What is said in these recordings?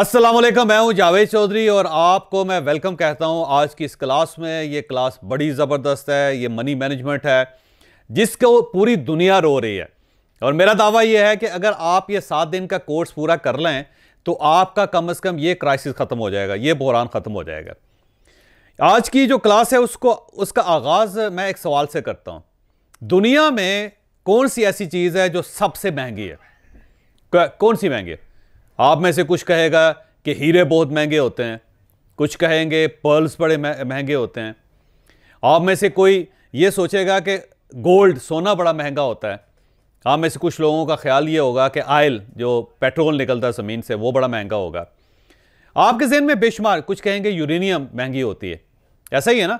अस्सलाम वालेकुम मैं हूं जावेद चौधरी और आपको मैं वेलकम कहता हूं आज की इस क्लास में ये क्लास बड़ी ज़बरदस्त है ये मनी मैनेजमेंट है जिसको पूरी दुनिया रो रही है और मेरा दावा ये है कि अगर आप ये सात दिन का कोर्स पूरा कर लें तो आपका कम अज़ कम ये क्राइसिस ख़त्म हो जाएगा ये बहरान ख़त्म हो जाएगा आज की जो क्लास है उसको उसका आगाज़ मैं एक सवाल से करता हूँ दुनिया में कौन सी ऐसी चीज़ है जो सबसे महंगी है कौन सी महंगी है आप में से कुछ कहेगा कि हीरे बहुत महंगे होते हैं कुछ कहेंगे पर्ल्स बड़े महंगे होते हैं आप में से कोई ये सोचेगा कि गोल्ड सोना बड़ा महंगा होता है आप में से कुछ लोगों का ख्याल ये होगा कि आयल जो पेट्रोल निकलता है ज़मीन से वो बड़ा महंगा होगा आपके जहन में बेशुमार कुछ कहेंगे यूरेनियम महंगी होती है ऐसा ही है ना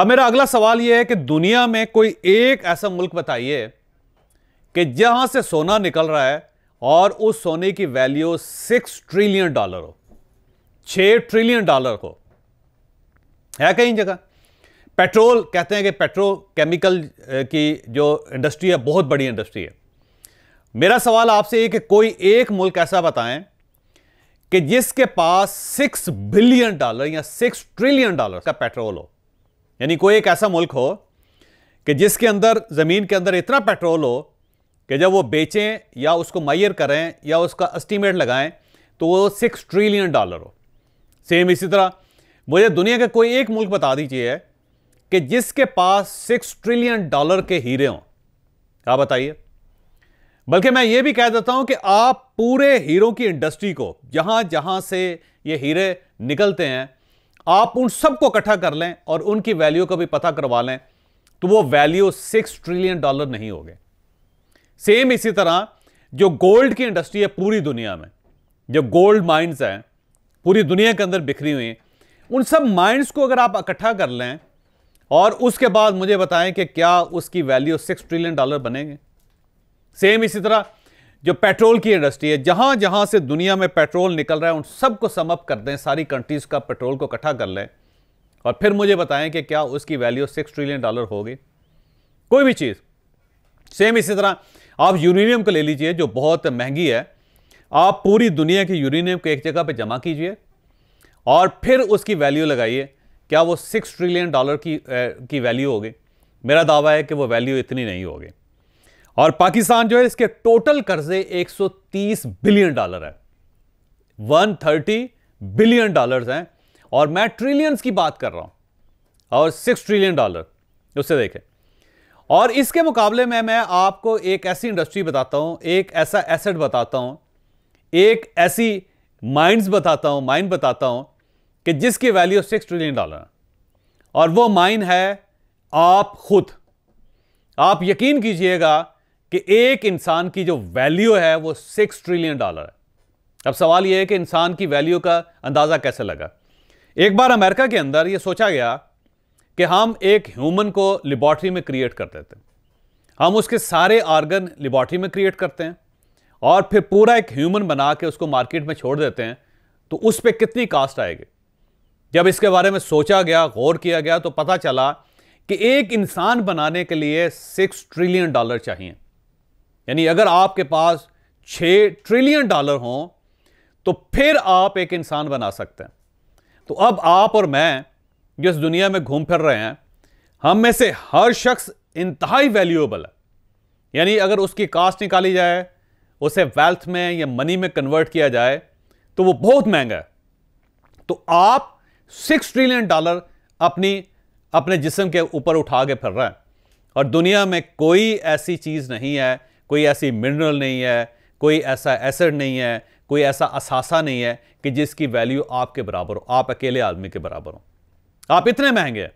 अब मेरा अगला सवाल यह है कि दुनिया में कोई एक ऐसा मुल्क बताइए कि जहां से सोना निकल रहा है और उस सोने की वैल्यू सिक्स ट्रिलियन डॉलर हो छ ट्रिलियन डॉलर हो है कहीं जगह पेट्रोल कहते हैं कि पेट्रोकेमिकल की जो इंडस्ट्री है बहुत बड़ी इंडस्ट्री है मेरा सवाल आपसे ये कि कोई एक मुल्क ऐसा बताएं कि जिसके पास सिक्स बिलियन डॉलर या सिक्स ट्रिलियन डॉलर का पेट्रोल हो यानी कोई एक ऐसा मुल्क हो कि जिसके अंदर ज़मीन के अंदर इतना पेट्रोल हो कि जब वो बेचें या उसको मैयर करें या उसका एस्टीमेट लगाएं तो वो सिक्स ट्रिलियन डॉलर हो सेम इसी तरह मुझे दुनिया का कोई एक मुल्क बता दीजिए कि जिसके पास सिक्स ट्रिलियन डॉलर के हीरे हों आप बताइए बल्कि मैं ये भी कह देता हूं कि आप पूरे हीरो की इंडस्ट्री को जहां जहां से ये हीरे निकलते हैं आप उन सबको इकट्ठा कर लें और उनकी वैल्यू का भी पता करवा लें तो वो वैल्यू सिक्स ट्रिलियन डॉलर नहीं होगी सेम इसी तरह जो गोल्ड की इंडस्ट्री है पूरी दुनिया में जो गोल्ड माइंस हैं पूरी दुनिया के अंदर बिखरी हुई उन सब माइंस को अगर आप इकट्ठा कर लें और उसके बाद मुझे बताएं कि क्या उसकी वैल्यू सिक्स ट्रिलियन डॉलर बनेंगे सेम इसी तरह जो पेट्रोल की इंडस्ट्री है जहां जहां से दुनिया में पेट्रोल निकल रहा है उन सबको समअप कर दें सारी कंट्रीज का पेट्रोल को इकट्ठा कर लें और फिर मुझे बताएं कि क्या उसकी वैल्यू सिक्स ट्रिलियन डॉलर होगी कोई भी चीज़ सेम इसी तरह आप यूरेनियम को ले लीजिए जो बहुत महंगी है आप पूरी दुनिया के यूरेनियम को एक जगह पर जमा कीजिए और फिर उसकी वैल्यू लगाइए क्या वो सिक्स ट्रिलियन डॉलर की ए, की वैल्यू होगी मेरा दावा है कि वो वैल्यू इतनी नहीं होगी और पाकिस्तान जो है इसके टोटल कर्जे 130 बिलियन डॉलर है 130 बिलियन डॉलर्स हैं और मैं ट्रिलियंस की बात कर रहा हूं और सिक्स ट्रिलियन डॉलर उससे देखें और इसके मुकाबले में मैं आपको एक ऐसी इंडस्ट्री बताता हूं एक ऐसा एसेट बताता हूं एक ऐसी माइंड्स बताता हूं माइंड बताता हूं कि जिसकी वैल्यू सिक्स ट्रिलियन डॉलर है और वो माइन है आप खुद आप यकीन कीजिएगा कि एक इंसान की जो वैल्यू है वो सिक्स ट्रिलियन डॉलर है अब सवाल यह है कि इंसान की वैल्यू का अंदाज़ा कैसे लगा एक बार अमेरिका के अंदर यह सोचा गया कि हम एक ह्यूमन को लेबॉर्ट्री में क्रिएट कर देते हैं हम उसके सारे आर्गन लेबॉर्ट्री में क्रिएट करते हैं और फिर पूरा एक ह्यूमन बना के उसको मार्केट में छोड़ देते हैं तो उस पर कितनी कास्ट आएगी जब इसके बारे में सोचा गया गौर किया गया तो पता चला कि एक इंसान बनाने के लिए सिक्स ट्रिलियन डॉलर चाहिए यानी अगर आपके पास छः ट्रिलियन डॉलर हों तो फिर आप एक इंसान बना सकते हैं तो अब आप और मैं जो इस दुनिया में घूम फिर रहे हैं हम में से हर शख्स इंतहाई वैल्यूएबल है यानी अगर उसकी कास्ट निकाली जाए उसे वेल्थ में या मनी में कन्वर्ट किया जाए तो वो बहुत महंगा है तो आप सिक्स ट्रिलियन डॉलर अपनी अपने जिसम के ऊपर उठा के फिर रहे हैं और दुनिया में कोई ऐसी चीज़ नहीं है कोई ऐसी मिनरल नहीं है कोई ऐसा एसड नहीं है कोई ऐसा असासा नहीं है कि जिसकी वैल्यू आपके बराबर हो आप अकेले आदमी के बराबर हो आप इतने महंगे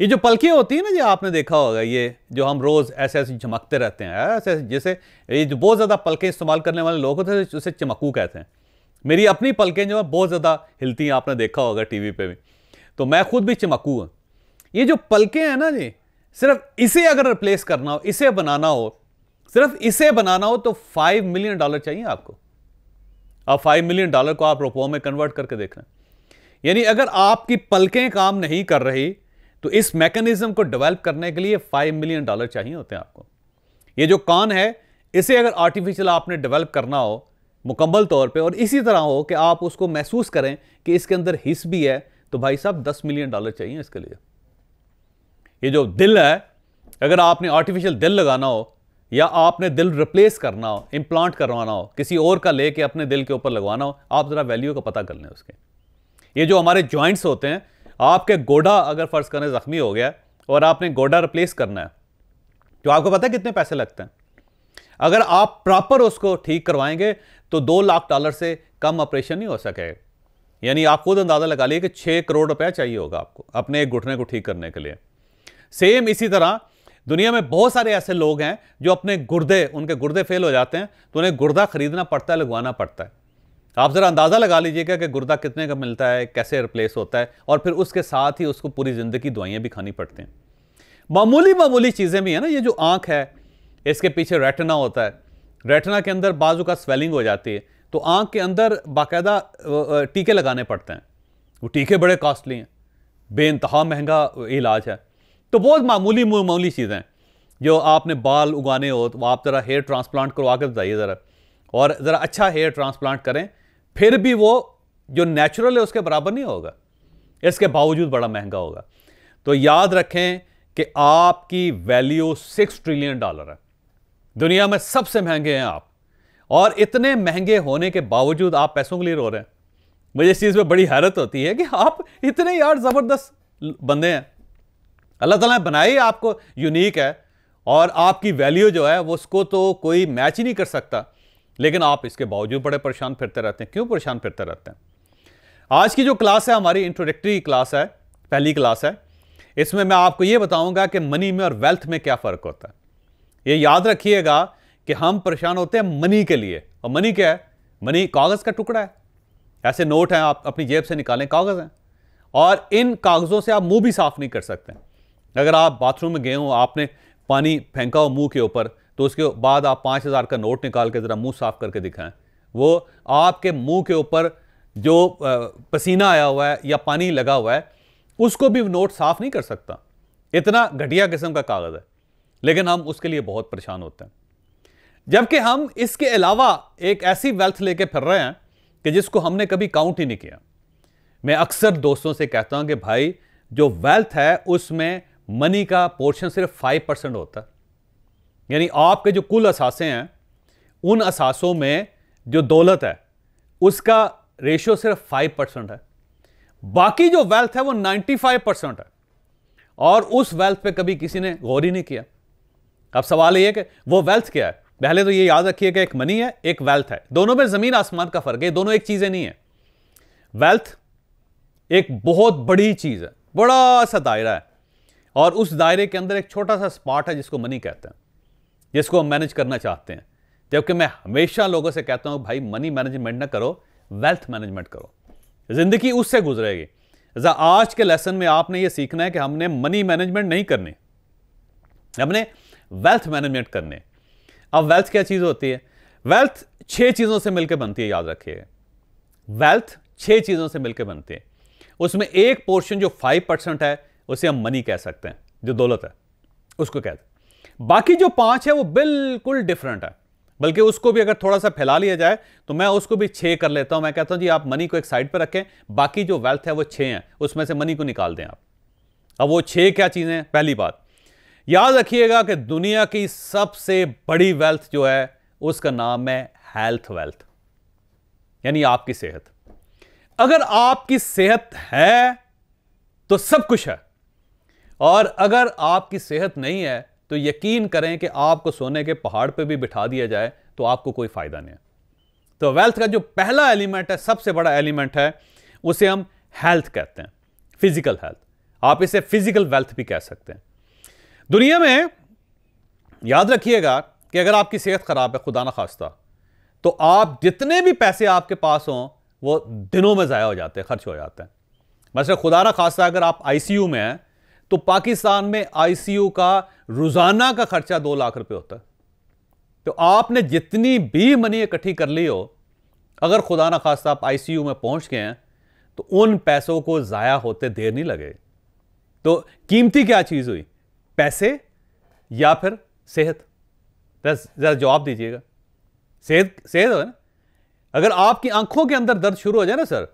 ये जो पलकियाँ होती हैं ना जी आपने देखा होगा ये जो हम रोज़ ऐसे ऐसे चमकते रहते हैं ऐसे जैसे ये जो बहुत ज़्यादा पलकें इस्तेमाल करने वाले लोग होते हैं उसे चमकू कहते हैं मेरी अपनी पलकें जो है बहुत ज़्यादा हिलती हैं आपने देखा होगा टीवी पे भी तो मैं खुद भी चमकू हूँ ये जो पलकें हैं ना जी सिर्फ इसे अगर रिप्लेस करना हो इसे बनाना हो सिर्फ इसे बनाना हो तो फाइव मिलियन डॉलर चाहिए आपको अब फाइव मिलियन डॉलर को आप रोपो में कन्वर्ट करके देख रहे हैं यानी अगर आपकी पलकें काम नहीं कर रही तो इस मैकेनिज्म को डेवलप करने के लिए फाइव मिलियन डॉलर चाहिए होते हैं आपको ये जो कान है इसे अगर आर्टिफिशियल आपने डेवलप करना हो मुकम्मल तौर पे और इसी तरह हो कि आप उसको महसूस करें कि इसके अंदर हिस भी है तो भाई साहब दस मिलियन डॉलर चाहिए इसके लिए ये जो दिल है अगर आपने आर्टिफिशियल दिल लगाना हो या आपने दिल रिप्लेस करना हो इम्प्लांट करवाना हो किसी और का लेके अपने दिल के ऊपर लगवाना हो आप ज़रा वैल्यू का पता कर लें उसके ये जो हमारे जॉइंट्स होते हैं आपके गोडा अगर फ़र्ज करें ज़ख्मी हो गया और आपने गोडा रिप्लेस करना है तो आपको पता है कितने पैसे लगते हैं अगर आप प्रॉपर उसको ठीक करवाएंगे तो दो लाख डॉलर से कम ऑपरेशन नहीं हो सके यानी आप खुद अंदाज़ा लगा लिए कि छः करोड़ रुपया चाहिए होगा आपको अपने एक घुटने को ठीक करने के लिए सेम इसी तरह दुनिया में बहुत सारे ऐसे लोग हैं जो अपने गुर्दे उनके गुर्दे फेल हो जाते हैं तो उन्हें गुर्दा खरीदना पड़ता है लगवाना पड़ता है आप ज़रा अंदाज़ा लगा लीजिएगा कि गुर्दा कितने का मिलता है कैसे रिप्लेस होता है और फिर उसके साथ ही उसको पूरी ज़िंदगी दवाइयाँ भी खानी पड़ती हैं मामूली मामूली चीज़ें भी हैं ना ये जो आँख है इसके पीछे रेटना होता है रेटना के अंदर बाजू का स्वेलिंग हो जाती है तो आँख के अंदर बाकायदा टीके लगाने पड़ते हैं वो टीके बड़े कॉस्टली हैं बेानतहा महंगा इलाज है तो बहुत मामूली मामूली चीज़ें हैं जो आपने बाल उगाने हो तो आप ज़रा हेयर ट्रांसप्लांट करवा के बताइए ज़रा और ज़रा अच्छा हेयर ट्रांसप्लांट करें फिर भी वो जो नेचुरल है उसके बराबर नहीं होगा इसके बावजूद बड़ा महंगा होगा तो याद रखें कि आपकी वैल्यू सिक्स ट्रिलियन डॉलर है दुनिया में सबसे महंगे हैं आप और इतने महंगे होने के बावजूद आप पैसों के लिए रो रहे हैं मुझे इस चीज़ में बड़ी हैरत होती है कि आप इतने यार ज़बरदस्त बंदे हैं अल्लाह ताला ने बनाई आपको यूनिक है और आपकी वैल्यू जो है वो उसको तो कोई मैच ही नहीं कर सकता लेकिन आप इसके बावजूद बड़े परेशान फिरते रहते हैं क्यों परेशान फिरते रहते हैं आज की जो क्लास है हमारी इंट्रोडक्टरी क्लास है पहली क्लास है इसमें मैं आपको ये बताऊंगा कि मनी में और वेल्थ में क्या फ़र्क होता है ये याद रखिएगा कि हम परेशान होते हैं मनी के लिए और मनी क्या है मनी कागज़ का टुकड़ा है ऐसे नोट हैं आप अपनी जेब से निकालें कागज़ हैं और इन कागज़ों से आप मुंह भी साफ़ नहीं कर सकते अगर आप बाथरूम में गए हो आपने पानी फेंका हो मुंह के ऊपर तो उसके बाद आप पाँच हज़ार का नोट निकाल के ज़रा मुंह साफ करके दिखाएं वो आपके मुंह के ऊपर जो पसीना आया हुआ है या पानी लगा हुआ है उसको भी नोट साफ नहीं कर सकता इतना घटिया किस्म का कागज़ है लेकिन हम उसके लिए बहुत परेशान होते हैं जबकि हम इसके अलावा एक ऐसी वेल्थ लेके फिर रहे हैं कि जिसको हमने कभी काउंट ही नहीं किया मैं अक्सर दोस्तों से कहता हूँ कि भाई जो वेल्थ है उसमें मनी का पोर्शन सिर्फ फाइव परसेंट होता है यानी आपके जो कुल असासे हैं उन असासों में जो दौलत है उसका रेशियो सिर्फ फाइव परसेंट है बाकी जो वेल्थ है वो नाइन्टी फाइव परसेंट है और उस वेल्थ पे कभी किसी ने गौर ही नहीं किया अब सवाल ये है कि वो वेल्थ क्या है पहले तो ये याद रखिए कि एक मनी है एक वेल्थ है दोनों में ज़मीन आसमान का फ़र्क है दोनों एक चीज़ें नहीं है वेल्थ एक बहुत बड़ी चीज़ है बड़ा सा दायरा है और उस दायरे के अंदर एक छोटा सा स्पॉट है जिसको मनी कहते हैं जिसको हम मैनेज करना चाहते हैं जबकि मैं हमेशा लोगों से कहता हूं भाई मनी मैनेजमेंट ना करो वेल्थ मैनेजमेंट करो ज़िंदगी उससे गुजरेगी आज के लेसन में आपने ये सीखना है कि हमने मनी मैनेजमेंट नहीं करनी हमने वेल्थ मैनेजमेंट करने अब वेल्थ क्या चीज़ होती है वेल्थ छह चीज़ों से मिलकर बनती है याद रखिए वेल्थ छह चीज़ों से मिलकर बनती है उसमें एक पोर्शन जो फाइव परसेंट है उसे हम मनी कह सकते हैं जो दौलत है उसको कहते हैं बाकी जो पांच है वो बिल्कुल डिफरेंट है बल्कि उसको भी अगर थोड़ा सा फैला लिया जाए तो मैं उसको भी छः कर लेता हूं मैं कहता हूं जी आप मनी को एक साइड पर रखें बाकी जो वेल्थ है वो छः हैं उसमें से मनी को निकाल दें आप अब वो छः क्या चीज़ें हैं पहली बात याद रखिएगा कि दुनिया की सबसे बड़ी वेल्थ जो है उसका नाम है हेल्थ वेल्थ यानी आपकी सेहत अगर आपकी सेहत है तो सब कुछ है और अगर आपकी सेहत नहीं है तो यकीन करें कि आपको सोने के पहाड़ पर भी बिठा दिया जाए तो आपको कोई फ़ायदा नहीं है तो वेल्थ का जो पहला एलिमेंट है सबसे बड़ा एलिमेंट है उसे हम हेल्थ कहते हैं फिजिकल हेल्थ आप इसे फिजिकल वेल्थ भी कह सकते हैं दुनिया में याद रखिएगा कि अगर आपकी सेहत ख़राब है खुदा ना खास्ता तो आप जितने भी पैसे आपके पास हों वो दिनों में ज़ाया हो जाते हैं खर्च हो जाते हैं मसला खुदा ना खास्ता अगर आप आईसीयू में हैं तो पाकिस्तान में आईसीयू का रोजाना का खर्चा दो लाख रुपए होता है तो आपने जितनी भी मनी इकट्ठी कर ली हो अगर खुदा ना खास्ता आप आईसीयू में पहुंच गए हैं तो उन पैसों को ज़ाया होते देर नहीं लगे तो कीमती क्या चीज़ हुई पैसे या फिर सेहत ज़रा जवाब दीजिएगा सेहत सेहत हो ना अगर आपकी आंखों के अंदर दर्द शुरू हो जाए ना सर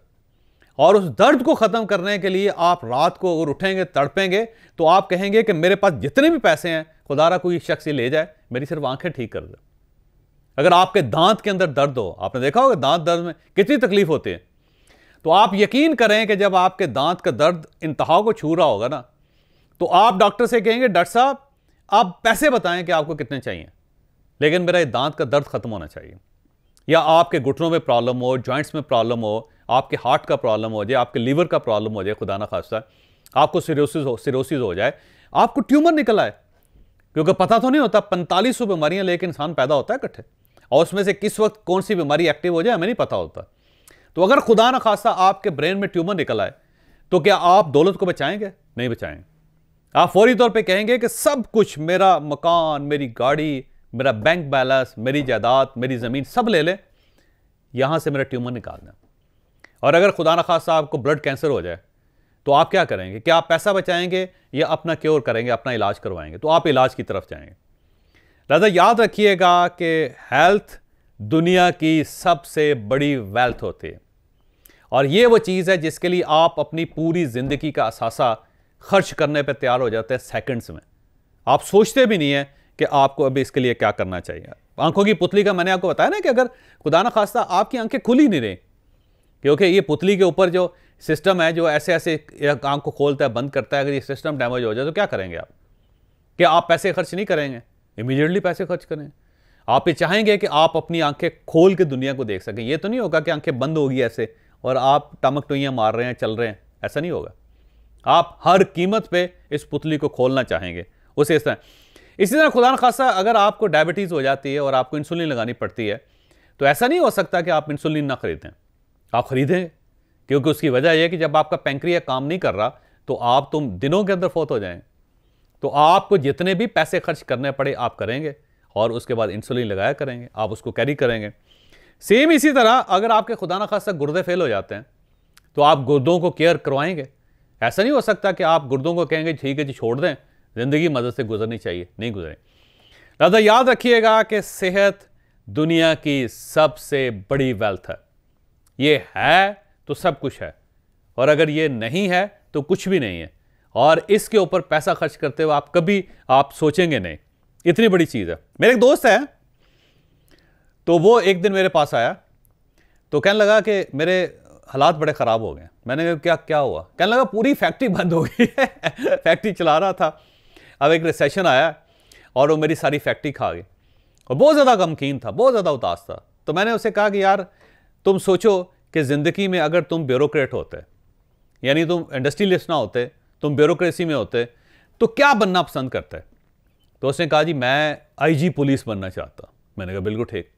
और उस दर्द को ख़त्म करने के लिए आप रात को अगर उठेंगे तड़पेंगे तो आप कहेंगे कि मेरे पास जितने भी पैसे हैं खुदारा कोई शख्स ये ले जाए मेरी सिर्फ आंखें ठीक कर दे अगर आपके दांत के अंदर दर्द हो आपने देखा होगा दांत दर्द में कितनी तकलीफ होती है तो आप यकीन करें कि जब आपके दांत का दर्द इंतहा को छू रहा होगा ना तो आप डॉक्टर से कहेंगे डॉक्टर साहब आप पैसे बताएं कि आपको कितने चाहिए लेकिन मेरा ये दांत का दर्द ख़त्म होना चाहिए या आपके घुटनों में प्रॉब्लम हो जॉइंट्स में प्रॉब्लम हो आपके हार्ट का प्रॉब्लम हो जाए आपके लीवर का प्रॉब्लम हो जाए खुदा ना खासा आपको सिरोसिस हो सिरोसिस हो जाए आपको ट्यूमर निकल आए क्योंकि पता तो नहीं होता पैंतालीस सौ बीमारियाँ लेकर इंसान पैदा होता है इकट्ठे और उसमें से किस वक्त कौन सी बीमारी एक्टिव हो जाए हमें नहीं पता होता तो अगर खुदा न खासा आपके ब्रेन में ट्यूमर निकल आए तो क्या आप दौलत को बचाएंगे नहीं बचाएंगे आप फौरी तौर पे कहेंगे कि सब कुछ मेरा मकान मेरी गाड़ी मेरा बैंक बैलेंस मेरी जायदाद मेरी ज़मीन सब ले लें यहाँ से मेरा ट्यूमर निकाल दें और अगर खुदा न खासा आपको ब्लड कैंसर हो जाए तो आप क्या करेंगे क्या आप पैसा बचाएंगे या अपना क्योर करेंगे अपना इलाज करवाएंगे तो आप इलाज की तरफ जाएंगे लिहाजा याद रखिएगा कि हेल्थ दुनिया की सबसे बड़ी वेल्थ होती है और ये वो चीज़ है जिसके लिए आप अपनी पूरी ज़िंदगी का असासा खर्च करने पर तैयार हो जाते हैं सेकेंड्स में आप सोचते भी नहीं हैं कि आपको अभी इसके लिए क्या करना चाहिए आंखों की पुतली का मैंने आपको बताया ना कि अगर खुदा न खास्ता आपकी आंखें खुली नहीं रहीं क्योंकि ये पुतली के ऊपर जो सिस्टम है जो ऐसे ऐसे आँख को खोलता है बंद करता है अगर ये सिस्टम डैमेज हो जाए तो क्या करेंगे आप क्या आप पैसे खर्च नहीं करेंगे इमीडिएटली पैसे खर्च करें आप ये चाहेंगे कि आप अपनी आंखें खोल के दुनिया को देख सकें ये तो नहीं होगा कि आंखें बंद होगी ऐसे और आप टमक टुइयाँ मार रहे हैं चल रहे हैं ऐसा नहीं होगा आप हर कीमत पे इस पुतली को खोलना चाहेंगे उसे इस तरह इसी तरह खुदा खासा अगर आपको डायबिटीज़ हो जाती है और आपको इंसुलिन लगानी पड़ती है तो ऐसा नहीं हो सकता कि आप इंसुलिन ना खरीदें आप खरीदें क्योंकि उसकी वजह यह कि जब आपका पैंक्रिया काम नहीं कर रहा तो आप तुम दिनों के अंदर फोत हो जाएं तो आपको जितने भी पैसे खर्च करने पड़े आप करेंगे और उसके बाद इंसुलिन लगाया करेंगे आप उसको कैरी करेंगे सेम इसी तरह अगर आपके खुदा न खासा गुर्दे फेल हो जाते हैं तो आप गुर्दों को केयर करवाएंगे ऐसा नहीं हो सकता कि आप गुर्दों को कहेंगे ठीक है जी छोड़ दें ज़िंदगी मदद से गुजरनी चाहिए नहीं गुजरें लिहाजा याद रखिएगा कि सेहत दुनिया की सबसे बड़ी वेल्थ है ये है तो सब कुछ है और अगर ये नहीं है तो कुछ भी नहीं है और इसके ऊपर पैसा खर्च करते हुए आप कभी आप सोचेंगे नहीं इतनी बड़ी चीज़ है मेरे एक दोस्त है तो वो एक दिन मेरे पास आया तो कहने लगा कि मेरे हालात बड़े ख़राब हो गए मैंने कहा क्या क्या हुआ कहने लगा पूरी फैक्ट्री बंद हो गई है फैक्ट्री चला रहा था अब एक रिसेशन आया और वो मेरी सारी फैक्ट्री खा गई और बहुत ज़्यादा गमकीन था बहुत ज़्यादा उदास था तो मैंने उसे कहा कि यार तुम सोचो कि ज़िंदगी में अगर तुम ब्यूरोक्रेट होते यानी तुम इंडस्ट्रियलिस्ट ना होते तुम ब्यूरोक्रेसी में होते तो क्या बनना पसंद करते तो उसने कहा जी मैं आईजी पुलिस बनना चाहता मैंने कहा बिल्कुल ठीक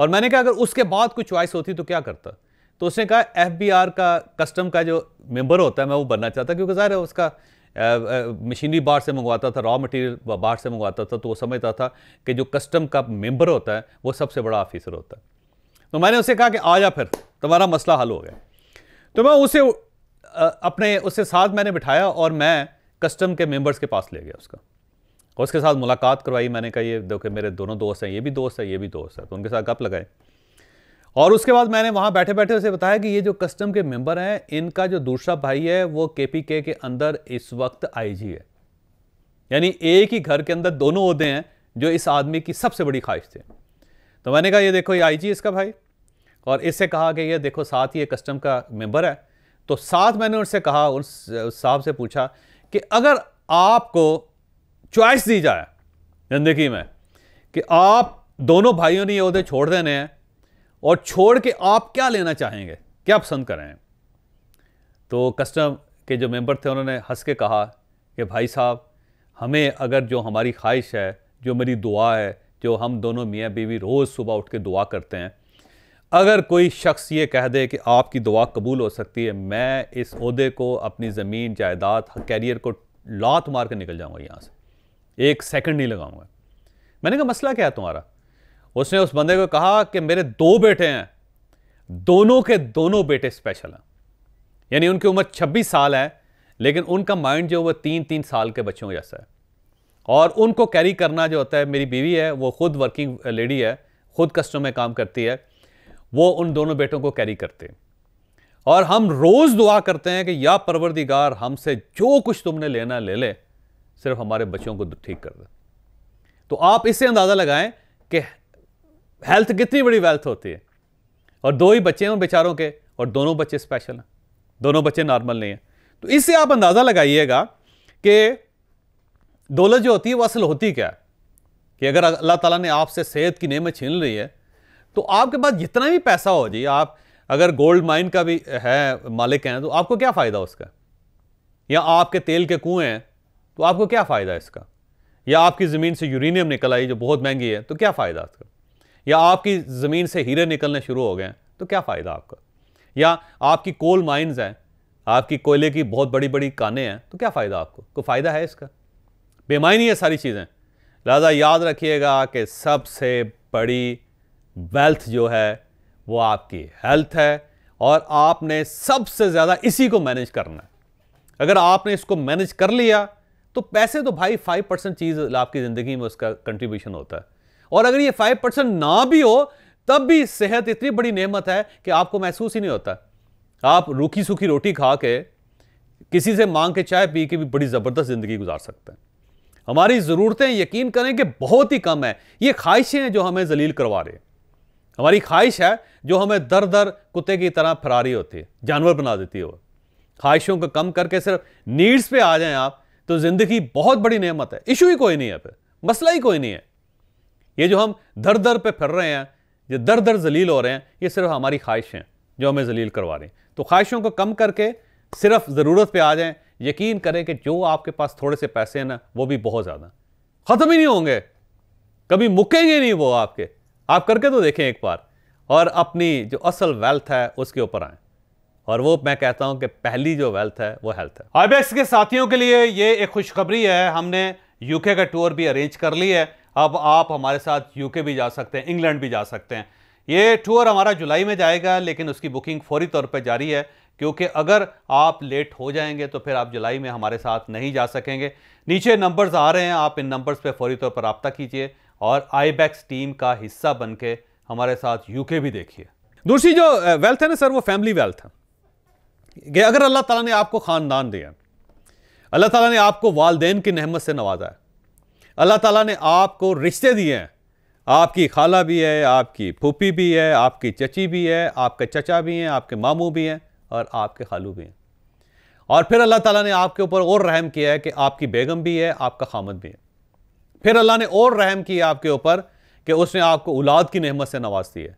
और मैंने कहा अगर उसके बाद कोई च्वाइस होती तो क्या करता तो उसने कहा एफबीआर का कस्टम का जो मेंबर होता है मैं वो बनना चाहता क्योंकि ज़ाहिर है उसका मशीनरी बाहर से मंगवाता था रॉ मटेरियल बाहर से मंगवाता था तो वो समझता था कि जो कस्टम का मेंबर होता है वो सबसे बड़ा ऑफिसर होता है तो मैंने उसे कहा कि आ जा फिर तुम्हारा मसला हल हो गया तो मैं उसे अपने उसके साथ मैंने बिठाया और मैं कस्टम के मेंबर्स के पास ले गया उसका और उसके साथ मुलाकात करवाई मैंने कहा ये देखो मेरे दोनों दोस्त हैं ये भी दोस्त है ये भी दोस्त है तो उनके साथ गप लगाए और उसके बाद मैंने वहाँ बैठे बैठे उसे बताया कि ये जो कस्टम के मेंबर हैं इनका जो दूसरा भाई है वो केपीके के अंदर इस वक्त आईजी है यानी एक ही घर के अंदर दोनों अहदे हैं जो इस आदमी की सबसे बड़ी ख्वाहिश थी तो मैंने कहा ये देखो ये आई इसका भाई और इससे कहा कि ये देखो साथ ही ये कस्टम का मेंबर है तो साथ मैंने उनसे कहा उन साहब से पूछा कि अगर आपको चॉइस दी जाए ज़िंदगी में कि आप दोनों भाइयों ने ये उदे छोड़ देने हैं और छोड़ के आप क्या लेना चाहेंगे क्या पसंद करें तो कस्टम के जो मेंबर थे उन्होंने हंस के कहा कि भाई साहब हमें अगर जो हमारी ख्वाहिश है जो मेरी दुआ है जो हम दोनों मियाँ बीवी रोज़ सुबह उठ के दुआ करते हैं अगर कोई शख्स ये कह दे कि आपकी दुआ कबूल हो सकती है मैं इस अहदे को अपनी ज़मीन जायदाद कैरियर को लात मार के निकल जाऊँगा यहाँ से एक सेकंड नहीं लगाऊंगा मैंने कहा मसला क्या है तुम्हारा उसने उस बंदे को कहा कि मेरे दो बेटे हैं दोनों के दोनों बेटे स्पेशल हैं यानी उनकी उम्र 26 साल है लेकिन उनका माइंड जो है वह तीन तीन साल के बच्चों जैसा है और उनको कैरी करना जो होता है मेरी बीवी है वो खुद वर्किंग लेडी है खुद कस्टम में काम करती है वो उन दोनों बेटों को कैरी करते हैं और हम रोज़ दुआ करते हैं कि या परवरदिगार हमसे जो कुछ तुमने लेना ले ले सिर्फ हमारे बच्चों को ठीक कर दे तो आप इससे अंदाज़ा लगाएं कि हेल्थ कितनी बड़ी वेल्थ होती है और दो ही बच्चे हैं उन बेचारों के और दोनों बच्चे स्पेशल हैं दोनों बच्चे नॉर्मल नहीं हैं तो इससे आप अंदाज़ा लगाइएगा कि दौलत जो होती है वो असल होती क्या है कि अगर अल्लाह ताला ने आपसे सेहत की नेमत छीन ली है तो आपके पास जितना भी पैसा हो जी आप अगर गोल्ड माइन का भी है मालिक हैं तो आपको क्या फ़ायदा उसका या आपके तेल के कुएँ हैं तो आपको क्या फ़ायदा इसका या आपकी ज़मीन से यूरेनियम निकल आई जो बहुत महंगी है तो क्या फ़ायदा उसका या आपकी ज़मीन से हीरे निकलने शुरू हो गए हैं तो क्या फ़ायदा आपका या आपकी कोल माइंस हैं आपकी कोयले की बहुत बड़ी बड़ी कानें हैं तो क्या फ़ायदा आपको कोई फ़ायदा है इसका बेमायनी है सारी चीज़ें लिहाजा याद रखिएगा कि सबसे बड़ी वेल्थ जो है वो आपकी हेल्थ है और आपने सबसे ज़्यादा इसी को मैनेज करना है अगर आपने इसको मैनेज कर लिया तो पैसे तो भाई फाइव परसेंट चीज़ आपकी ज़िंदगी में उसका कंट्रीब्यूशन होता है और अगर ये फाइव परसेंट ना भी हो तब भी सेहत इतनी बड़ी नेमत है कि आपको महसूस ही नहीं होता आप रूखी सूखी रोटी खा के किसी से मांग के चाय पी के भी बड़ी ज़बरदस्त ज़िंदगी गुजार सकते हैं हमारी ज़रूरतें यकीन करें कि बहुत ही कम है ये ख्वाहिशें हैं जो हमें जलील करवा रहे हमारी ख्वाहिश है जो हमें दर दर कुत्ते की तरह फरारी होती है जानवर बना देती है वो ख्वाहिशों को कम करके सिर्फ नीड्स पे आ जाएं आप तो ज़िंदगी बहुत बड़ी नेमत है इशू ही कोई नहीं है फिर मसला ही कोई नहीं है ये जो हम दर दर पे फिर रहे हैं जो दर दर जलील हो रहे हैं ये सिर्फ हमारी ख्वाहिशें हैं जो हमें जलील करवा रही हैं तो ख्वाहिशों को कम करके सिर्फ ज़रूरत पर आ जाएँ यकीन करें कि जो आपके पास थोड़े से पैसे हैं ना वो भी बहुत ज़्यादा ख़त्म ही नहीं होंगे कभी मुकेंगे नहीं वो आपके आप करके तो देखें एक बार और अपनी जो असल वेल्थ है उसके ऊपर आएँ और वो मैं कहता हूँ कि पहली जो वेल्थ है वो हेल्थ है आईबेक्स के साथियों के लिए ये एक खुशखबरी है हमने यूके का टूर भी अरेंज कर ली है अब आप हमारे साथ यूके भी जा सकते हैं इंग्लैंड भी जा सकते हैं ये टूर हमारा जुलाई में जाएगा लेकिन उसकी बुकिंग फौरी तौर पर जारी है क्योंकि अगर आप लेट हो जाएंगे तो फिर आप जुलाई में हमारे साथ नहीं जा सकेंगे नीचे नंबर्स आ रहे हैं आप इन नंबर्स पर फौरी तौर पर रबता कीजिए और आईबैक्स टीम का हिस्सा बन के हमारे साथ यूके भी देखिए दूसरी जो वेल्थ है ना सर वो फैमिली वेल्थ है अगर अल्लाह ताला ने आपको ख़ानदान दिया अल्लाह ताला ने आपको वालदेन की नहमत से नवाजा है अल्लाह ताला ने आपको रिश्ते दिए हैं आपकी खाला भी है आपकी फूफी भी है आपकी चची भी है आपके चचा भी हैं आपके मामू भी हैं और आपके खालू भी हैं और फिर अल्लाह ताला ने आपके ऊपर और रहम किया है कि आपकी बेगम भी है आपका खामद भी है फिर अल्लाह ने और रहम किया आपके ऊपर कि उसने आपको औलाद की नहमत से नवाज दी है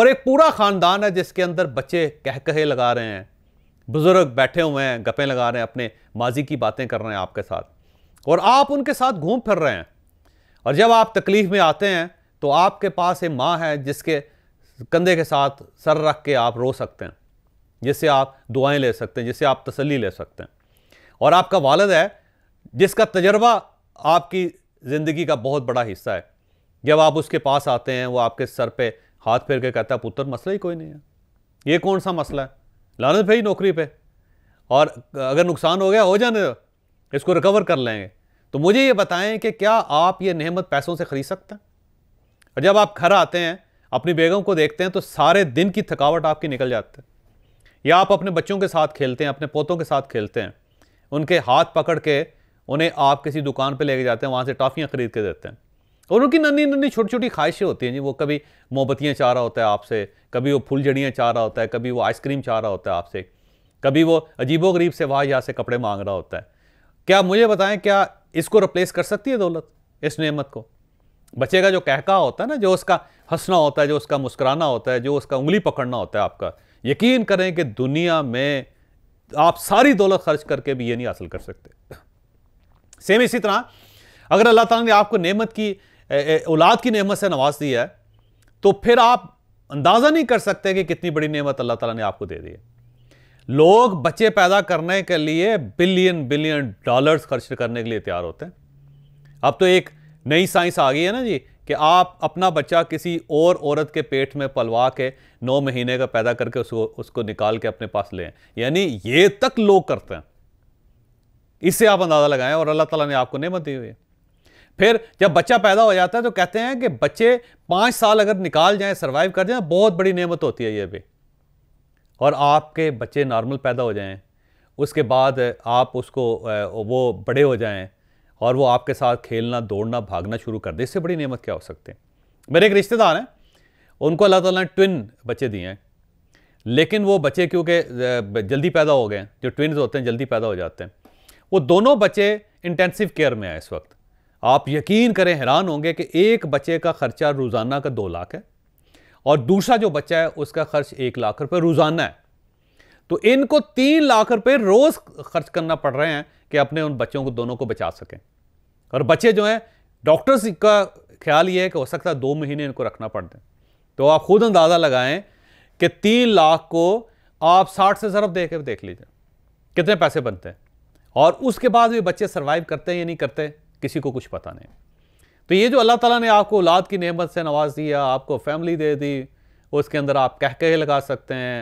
और एक पूरा ख़ानदान है जिसके अंदर बच्चे कह कहे लगा रहे हैं बुज़ुर्ग बैठे हुए हैं गप्पे लगा रहे हैं अपने माजी की बातें कर रहे हैं आपके साथ और आप उनके साथ घूम फिर रहे हैं और जब आप तकलीफ़ में आते हैं तो आपके पास एक माँ है जिसके कंधे के साथ सर रख के आप रो सकते हैं जिससे आप दुआएं ले सकते हैं जिससे आप तसली ले सकते हैं और आपका वालद है जिसका तजर्बा आपकी ज़िंदगी का बहुत बड़ा हिस्सा है जब आप उसके पास आते हैं वो आपके सर पे हाथ फेर के कहता है पुत्र मसला ही कोई नहीं है ये कौन सा मसला है लानत भाई नौकरी पे और अगर नुकसान हो गया हो जाने इसको रिकवर कर लेंगे तो मुझे ये बताएं कि क्या आप ये नहमत पैसों से ख़रीद सकते हैं और जब आप घर आते हैं अपनी बेगम को देखते हैं तो सारे दिन की थकावट आपकी निकल जाती है या आप अपने बच्चों के साथ खेलते हैं अपने पोतों के साथ खेलते हैं उनके हाथ पकड़ के उन्हें आप किसी दुकान पर लेके जाते हैं वहाँ से टॉफ़ियाँ खरीद के देते हैं और उनकी नन्नी नन्नी छोटी छोटी ख्वाहिशें होती हैं जी वो कभी मोमबत्तियाँ चाह रहा होता है आपसे कभी वो फुलझड़ियाँ चाह रहा होता है कभी वो आइसक्रीम चाह रहा होता है आपसे कभी वो अजीबो गरीब से वहाँ यहाँ से कपड़े मांग रहा होता है क्या मुझे बताएं क्या इसको रिप्लेस कर सकती है दौलत इस नेमत को बच्चे का जो कहका होता है ना जो उसका हंसना होता है जो उसका मुस्कराना होता है जो उसका उंगली पकड़ना होता है आपका यकीन करें कि दुनिया में आप सारी दौलत खर्च करके भी ये नहीं हासिल कर सकते सेम इसी तरह अगर अल्लाह ताला ने आपको नेमत की औलाद की नेमत से नवाज दिया है तो फिर आप अंदाज़ा नहीं कर सकते कि कितनी बड़ी नेमत अल्लाह ताला ने आपको दे दी है लोग बच्चे पैदा करने के लिए बिलियन बिलियन डॉलर्स खर्च करने के लिए तैयार होते हैं अब तो एक नई साइंस आ गई है ना जी कि आप अपना बच्चा किसी और औरत के पेट में पलवा के नौ महीने का पैदा करके उसको उसको निकाल के अपने पास लें यानी ये तक लोग करते हैं इससे आप अंदाज़ा लगाएं और अल्लाह ताला ने आपको नेमत दी हुई है फिर जब बच्चा पैदा हो जाता है तो कहते हैं कि बच्चे पाँच साल अगर निकाल जाएँ सर्वाइव कर जाए बहुत बड़ी नेमत होती है ये भी और आपके बच्चे नॉर्मल पैदा हो जाएँ उसके बाद आप उसको वो बड़े हो जाएं और वो आपके साथ खेलना दौड़ना भागना शुरू कर दे इससे बड़ी नेमत क्या हो सकते हैं मेरे एक रिश्तेदार हैं उनको अल्लाह ताला ने ट्विन बच्चे दिए हैं लेकिन वो बच्चे क्योंकि जल्दी पैदा हो गए हैं जो ट्विन्स होते हैं जल्दी पैदा हो जाते हैं वो दोनों बच्चे इंटेंसिव केयर में आए इस वक्त आप यकीन करें हैरान होंगे कि एक बच्चे का खर्चा रोज़ाना का दो लाख है और दूसरा जो बच्चा है उसका खर्च एक लाख रुपये रोज़ाना है तो इनको तीन लाख रुपये रोज़ खर्च करना पड़ रहे हैं कि अपने उन बच्चों को दोनों को बचा सकें और बच्चे जो हैं डॉक्टर्स का ख्याल ये है कि हो सकता है दो महीने इनको रखना पड़ दें तो आप खुद अंदाज़ा लगाएं कि तीन लाख को आप साठ से ज़रब दे के देख लीजिए कितने पैसे बनते हैं और उसके बाद भी बच्चे सर्वाइव करते हैं या नहीं करते किसी को कुछ पता नहीं तो ये जो अल्लाह ताला ने आपको औलाद की नेमत से नवाज दिया आपको फैमिली दे दी उसके अंदर आप कह कहे लगा सकते हैं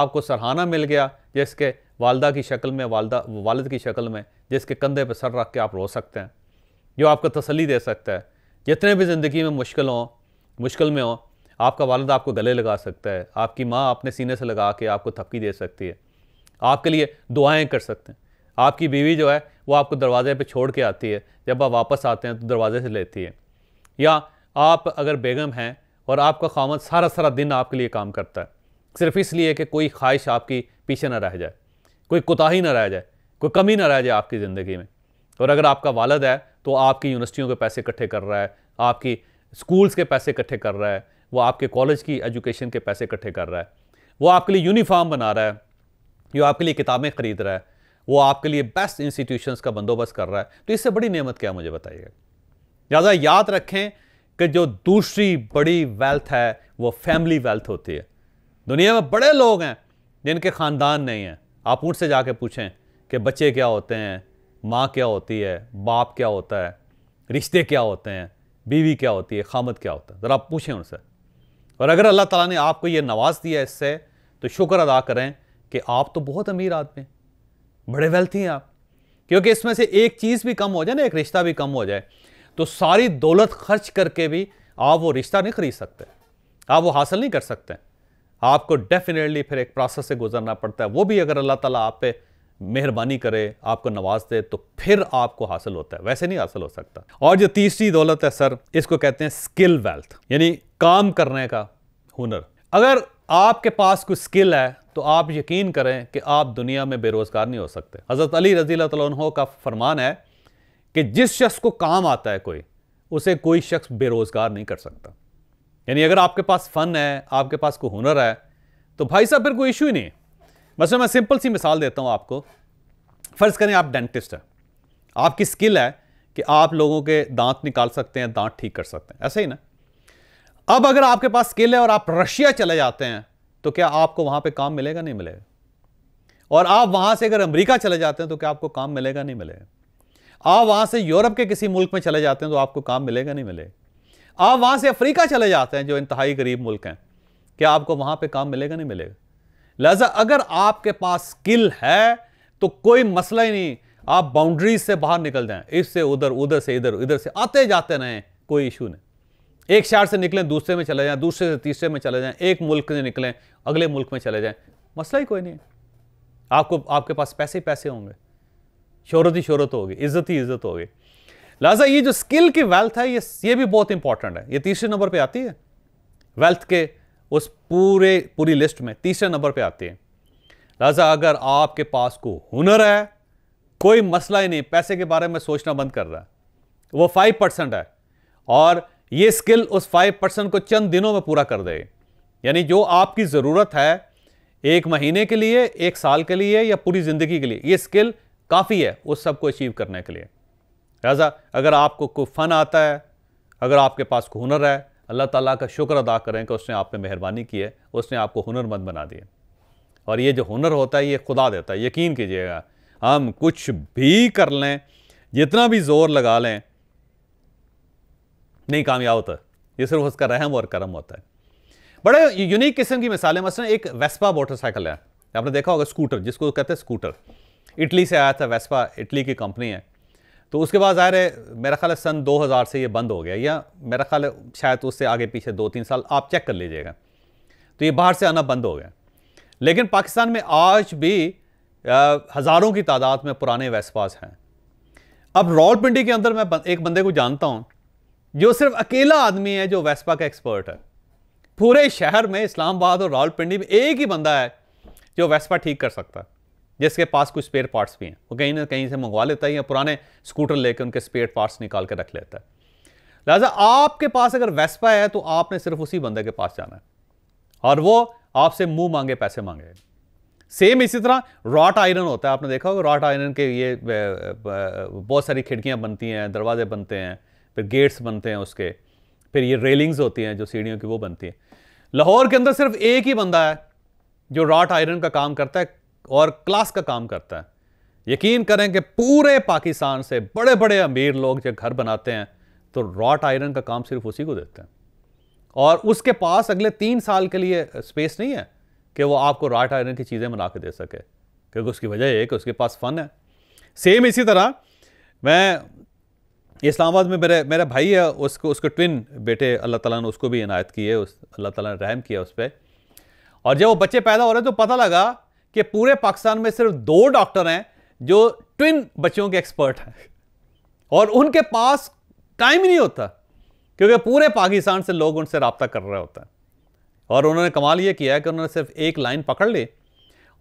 आपको सरहाना मिल गया जिसके वालदा की शक्ल में वालदा वालद की शक्ल में जिसके कंधे पर सर रख के आप रो सकते हैं जो आपको तसली दे सकता है जितने भी ज़िंदगी में मुश्किल हों मुश्किल में हों आपका वालद आपको गले लगा सकता है आपकी माँ अपने सीने से लगा के आपको थपकी दे सकती है आपके लिए दुआएं कर सकते हैं आपकी बीवी जो है वो आपको दरवाजे पे छोड़ के आती है जब आप वापस आते हैं तो दरवाजे से लेती है या आप अगर बेगम हैं और आपका खामद सारा सारा दिन आपके लिए काम करता है सिर्फ इसलिए कि कोई ख्वाहिश आपकी पीछे ना रह जाए कोई कोताही ना रह जाए कोई कमी ना रह जाए आपकी ज़िंदगी में और अगर आपका वालद है तो आपकी यूनिवर्सिटियों के पैसे इकट्ठे कर रहा है आपकी स्कूल्स के पैसे इकट्ठे कर रहा है वो आपके कॉलेज की एजुकेशन के पैसे इकट्ठे कर रहा है वो आपके लिए यूनिफॉर्म बना रहा है जो आपके लिए किताबें ख़रीद रहा है वो आपके लिए बेस्ट इंस्टीट्यूशंस का बंदोबस्त कर रहा है तो इससे बड़ी नियमत क्या मुझे बताइएगा लिहाजा याद रखें कि जो दूसरी बड़ी वेल्थ है वो फैमिली वेल्थ होती है दुनिया में बड़े लोग हैं जिनके ख़ानदान नहीं हैं आप उनसे जाके पूछें कि बच्चे क्या होते हैं माँ क्या होती है बाप क्या होता है रिश्ते क्या होते हैं बीवी क्या होती है खामद क्या होता है ज़रा आप पूछें उनसे और अगर अल्लाह ताला ने आपको ये नवाज़ दिया है इससे तो शुक्र अदा करें कि आप तो बहुत अमीर आदमी बड़े वेल्थी हैं आप क्योंकि इसमें से एक चीज़ भी कम हो जाए ना एक रिश्ता भी कम हो जाए तो सारी दौलत खर्च करके भी आप वो रिश्ता नहीं खरीद सकते आप वो हासिल नहीं कर सकते आपको डेफिनेटली फिर एक प्रोसेस से गुजरना पड़ता है वो भी अगर अल्लाह ताला आप पे मेहरबानी करे आपको नवाज दे तो फिर आपको हासिल होता है वैसे नहीं हासिल हो सकता और जो तीसरी दौलत है सर इसको कहते हैं स्किल वेल्थ यानी काम करने का हुनर अगर आपके पास कोई स्किल है तो आप यकीन करें कि आप दुनिया में बेरोज़गार नहीं हो सकते हज़रत अली रजी तहों का फरमान है कि जिस शख्स को काम आता है कोई उसे कोई शख्स बेरोज़गार नहीं कर सकता यानी अगर आपके पास फ़न है आपके पास कोई हुनर है तो भाई साहब फिर कोई इशू ही नहीं है बस मैं सिंपल सी मिसाल देता हूँ आपको फ़र्ज़ करें आप डेंटिस्ट हैं आपकी स्किल है कि आप लोगों के दांत निकाल सकते हैं दांत ठीक कर सकते हैं ऐसे ही ना अब अगर आपके पास स्किल है और आप रशिया चले जाते हैं तो क्या आपको वहाँ पे काम मिलेगा नहीं मिलेगा और आप वहाँ से अगर अमेरिका चले जाते हैं तो क्या आपको काम मिलेगा नहीं मिलेगा आप वहाँ से यूरोप के किसी मुल्क में चले जाते हैं तो आपको काम मिलेगा नहीं मिलेगा आप वहाँ से अफ्रीका चले जाते हैं जो इंतहाई गरीब मुल्क हैं क्या आपको वहाँ पर काम मिलेगा नहीं मिलेगा लिहाजा अगर आपके पास स्किल है तो कोई मसला ही नहीं आप बाउंड्रीज से बाहर निकल जाएं इससे उधर उधर से इधर उधर से आते जाते रहें कोई इशू नहीं एक शहर से निकलें दूसरे में चले जाएं दूसरे से तीसरे में चले जाएं एक मुल्क से निकलें अगले मुल्क में चले जाएं मसला ही कोई नहीं आपको आपके पास पैसे ही पैसे होंगे शहरत ही शहरत होगी इज्जत ही इज्जत होगी लिहाजा ये जो स्किल की वेल्थ है ये ये भी बहुत इंपॉर्टेंट है ये तीसरे नंबर पे आती है वेल्थ के उस पूरे पूरी लिस्ट में तीसरे नंबर पे आती है लिहाजा अगर आपके पास को हुनर है कोई मसला ही नहीं पैसे के बारे में सोचना बंद कर रहा है वो फाइव परसेंट है और ये स्किल उस फाइव परसेंट को चंद दिनों में पूरा कर दे यानी जो आपकी ज़रूरत है एक महीने के लिए एक साल के लिए या पूरी ज़िंदगी के लिए ये स्किल काफ़ी है उस सबको अचीव करने के लिए लिहाजा अगर आपको कोई फ़न आता है अगर आपके पास कोई हुनर है अल्लाह ताला का शुक्र अदा करें कि उसने आप पे मेहरबानी की है उसने आपको हुनरमंद बना दिया और ये जो हुनर होता है ये खुदा देता है यकीन कीजिएगा हम कुछ भी कर लें जितना भी ज़ोर लगा लें नहीं कामयाब होता ये सिर्फ उसका रहम और करम होता है बड़े यूनिक किस्म की मिसालें मसलन एक वेस्पा मोटरसाइकिल है आपने देखा होगा स्कूटर जिसको कहते हैं स्कूटर इटली से आया था वेस्पा इटली की कंपनी है तो उसके बाद ज़ाहिर है मेरा ख्याल है सन 2000 से ये बंद हो गया या मेरा ख्याल है शायद उससे आगे पीछे दो तीन साल आप चेक कर लीजिएगा तो ये बाहर से आना बंद हो गया लेकिन पाकिस्तान में आज भी आ, हज़ारों की तादाद में पुराने वेस्पास हैं अब रावलपिंडी के अंदर मैं एक बंदे को जानता हूँ जो सिर्फ अकेला आदमी है जो वेस्पा का एक्सपर्ट है पूरे शहर में इस्लामाबाद और रावलपिंडी में एक ही बंदा है जो वेस्पा ठीक कर सकता है जिसके पास कुछ स्पेयर पार्ट्स भी हैं वो कहीं ना कहीं से मंगवा लेता है या पुराने स्कूटर लेकर उनके स्पेयर पार्ट्स निकाल के रख लेता है लिहाजा आपके पास अगर वेस्पा है तो आपने सिर्फ उसी बंदे के पास जाना है और वो आपसे मुंह मांगे पैसे मांगे सेम इसी तरह रॉट आयरन होता है आपने देखा होगा रॉट आयरन के ये बहुत सारी खिड़कियाँ बनती हैं दरवाजे बनते हैं फिर गेट्स बनते हैं उसके फिर ये रेलिंग्स होती हैं जो सीढ़ियों की वो बनती हैं लाहौर के अंदर सिर्फ एक ही बंदा है जो रॉट आयरन का काम करता है और क्लास का काम करता है यकीन करें कि पूरे पाकिस्तान से बड़े बड़े अमीर लोग जब घर बनाते हैं तो रॉट आयरन का काम सिर्फ उसी को देते हैं और उसके पास अगले तीन साल के लिए स्पेस नहीं है कि वो आपको रॉट आयरन की चीज़ें बना के दे सके क्योंकि उसकी वजह यह है कि उसके पास फ़न है सेम इसी तरह मैं इस्लामाबाद में मेरे मेरा भाई है उसको उसके ट्विन बेटे अल्लाह ताला ने उसको भी इनायत की है उस अल्लाह ताला ने रहम किया उस पर और जब वो बच्चे पैदा हो रहे तो पता लगा कि पूरे पाकिस्तान में सिर्फ दो डॉक्टर हैं जो ट्विन बच्चों के एक्सपर्ट हैं और उनके पास टाइम ही नहीं होता क्योंकि पूरे पाकिस्तान से लोग उनसे रबता कर रहे होते हैं और उन्होंने कमाल ये किया है कि उन्होंने सिर्फ एक लाइन पकड़ ली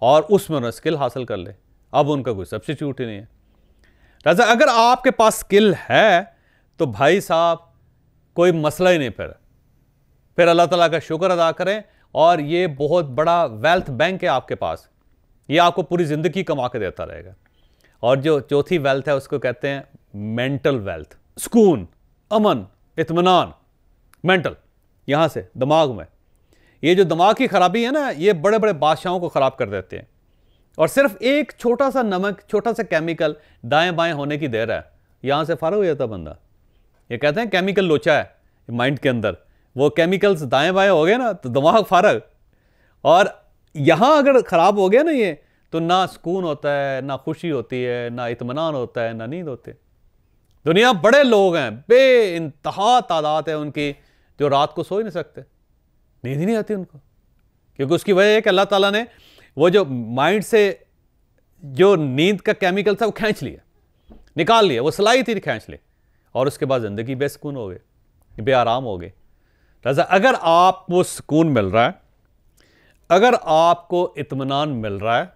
और उसमें उन्होंने स्किल हासिल कर ले अब उनका कोई सब्सिट्यूट ही नहीं है राजा अगर आपके पास स्किल है तो भाई साहब कोई मसला ही नहीं फिर फिर अल्लाह ताला का शुक्र अदा करें और ये बहुत बड़ा वेल्थ बैंक है आपके पास ये आपको पूरी ज़िंदगी कमा के देता रहेगा और जो चौथी वेल्थ है उसको कहते हैं मेंटल वेल्थ सुकून अमन इतमान मेंटल यहाँ से दिमाग में ये जो दिमाग की ख़राबी है ना ये बड़े बड़े बादशाहों को ख़राब कर देते हैं और सिर्फ एक छोटा सा नमक छोटा सा केमिकल दाएं बाएं होने की देर है यहाँ से फारग हो जाता बंदा ये कहते हैं केमिकल लोचा है माइंड के अंदर वो केमिकल्स दाएं बाएं हो गए ना तो दिमाग फारग और यहाँ अगर ख़राब हो गया ना ये तो ना सुकून होता है ना खुशी होती है ना इतमान होता है ना नींद होती दुनिया बड़े लोग हैं बे इंतहा तादाद है उनकी जो रात को सो ही नहीं सकते नींद ही नहीं आती उनको क्योंकि उसकी वजह है कि अल्लाह ताला ने वो जो माइंड से जो नींद का केमिकल था वो खींच लिया निकाल लिया वो सलाई थी खींच ली और उसके बाद ज़िंदगी बेसकून हो गई बे आराम हो गए लिजा अगर आप वो सुकून मिल रहा है अगर आपको इतमान मिल रहा है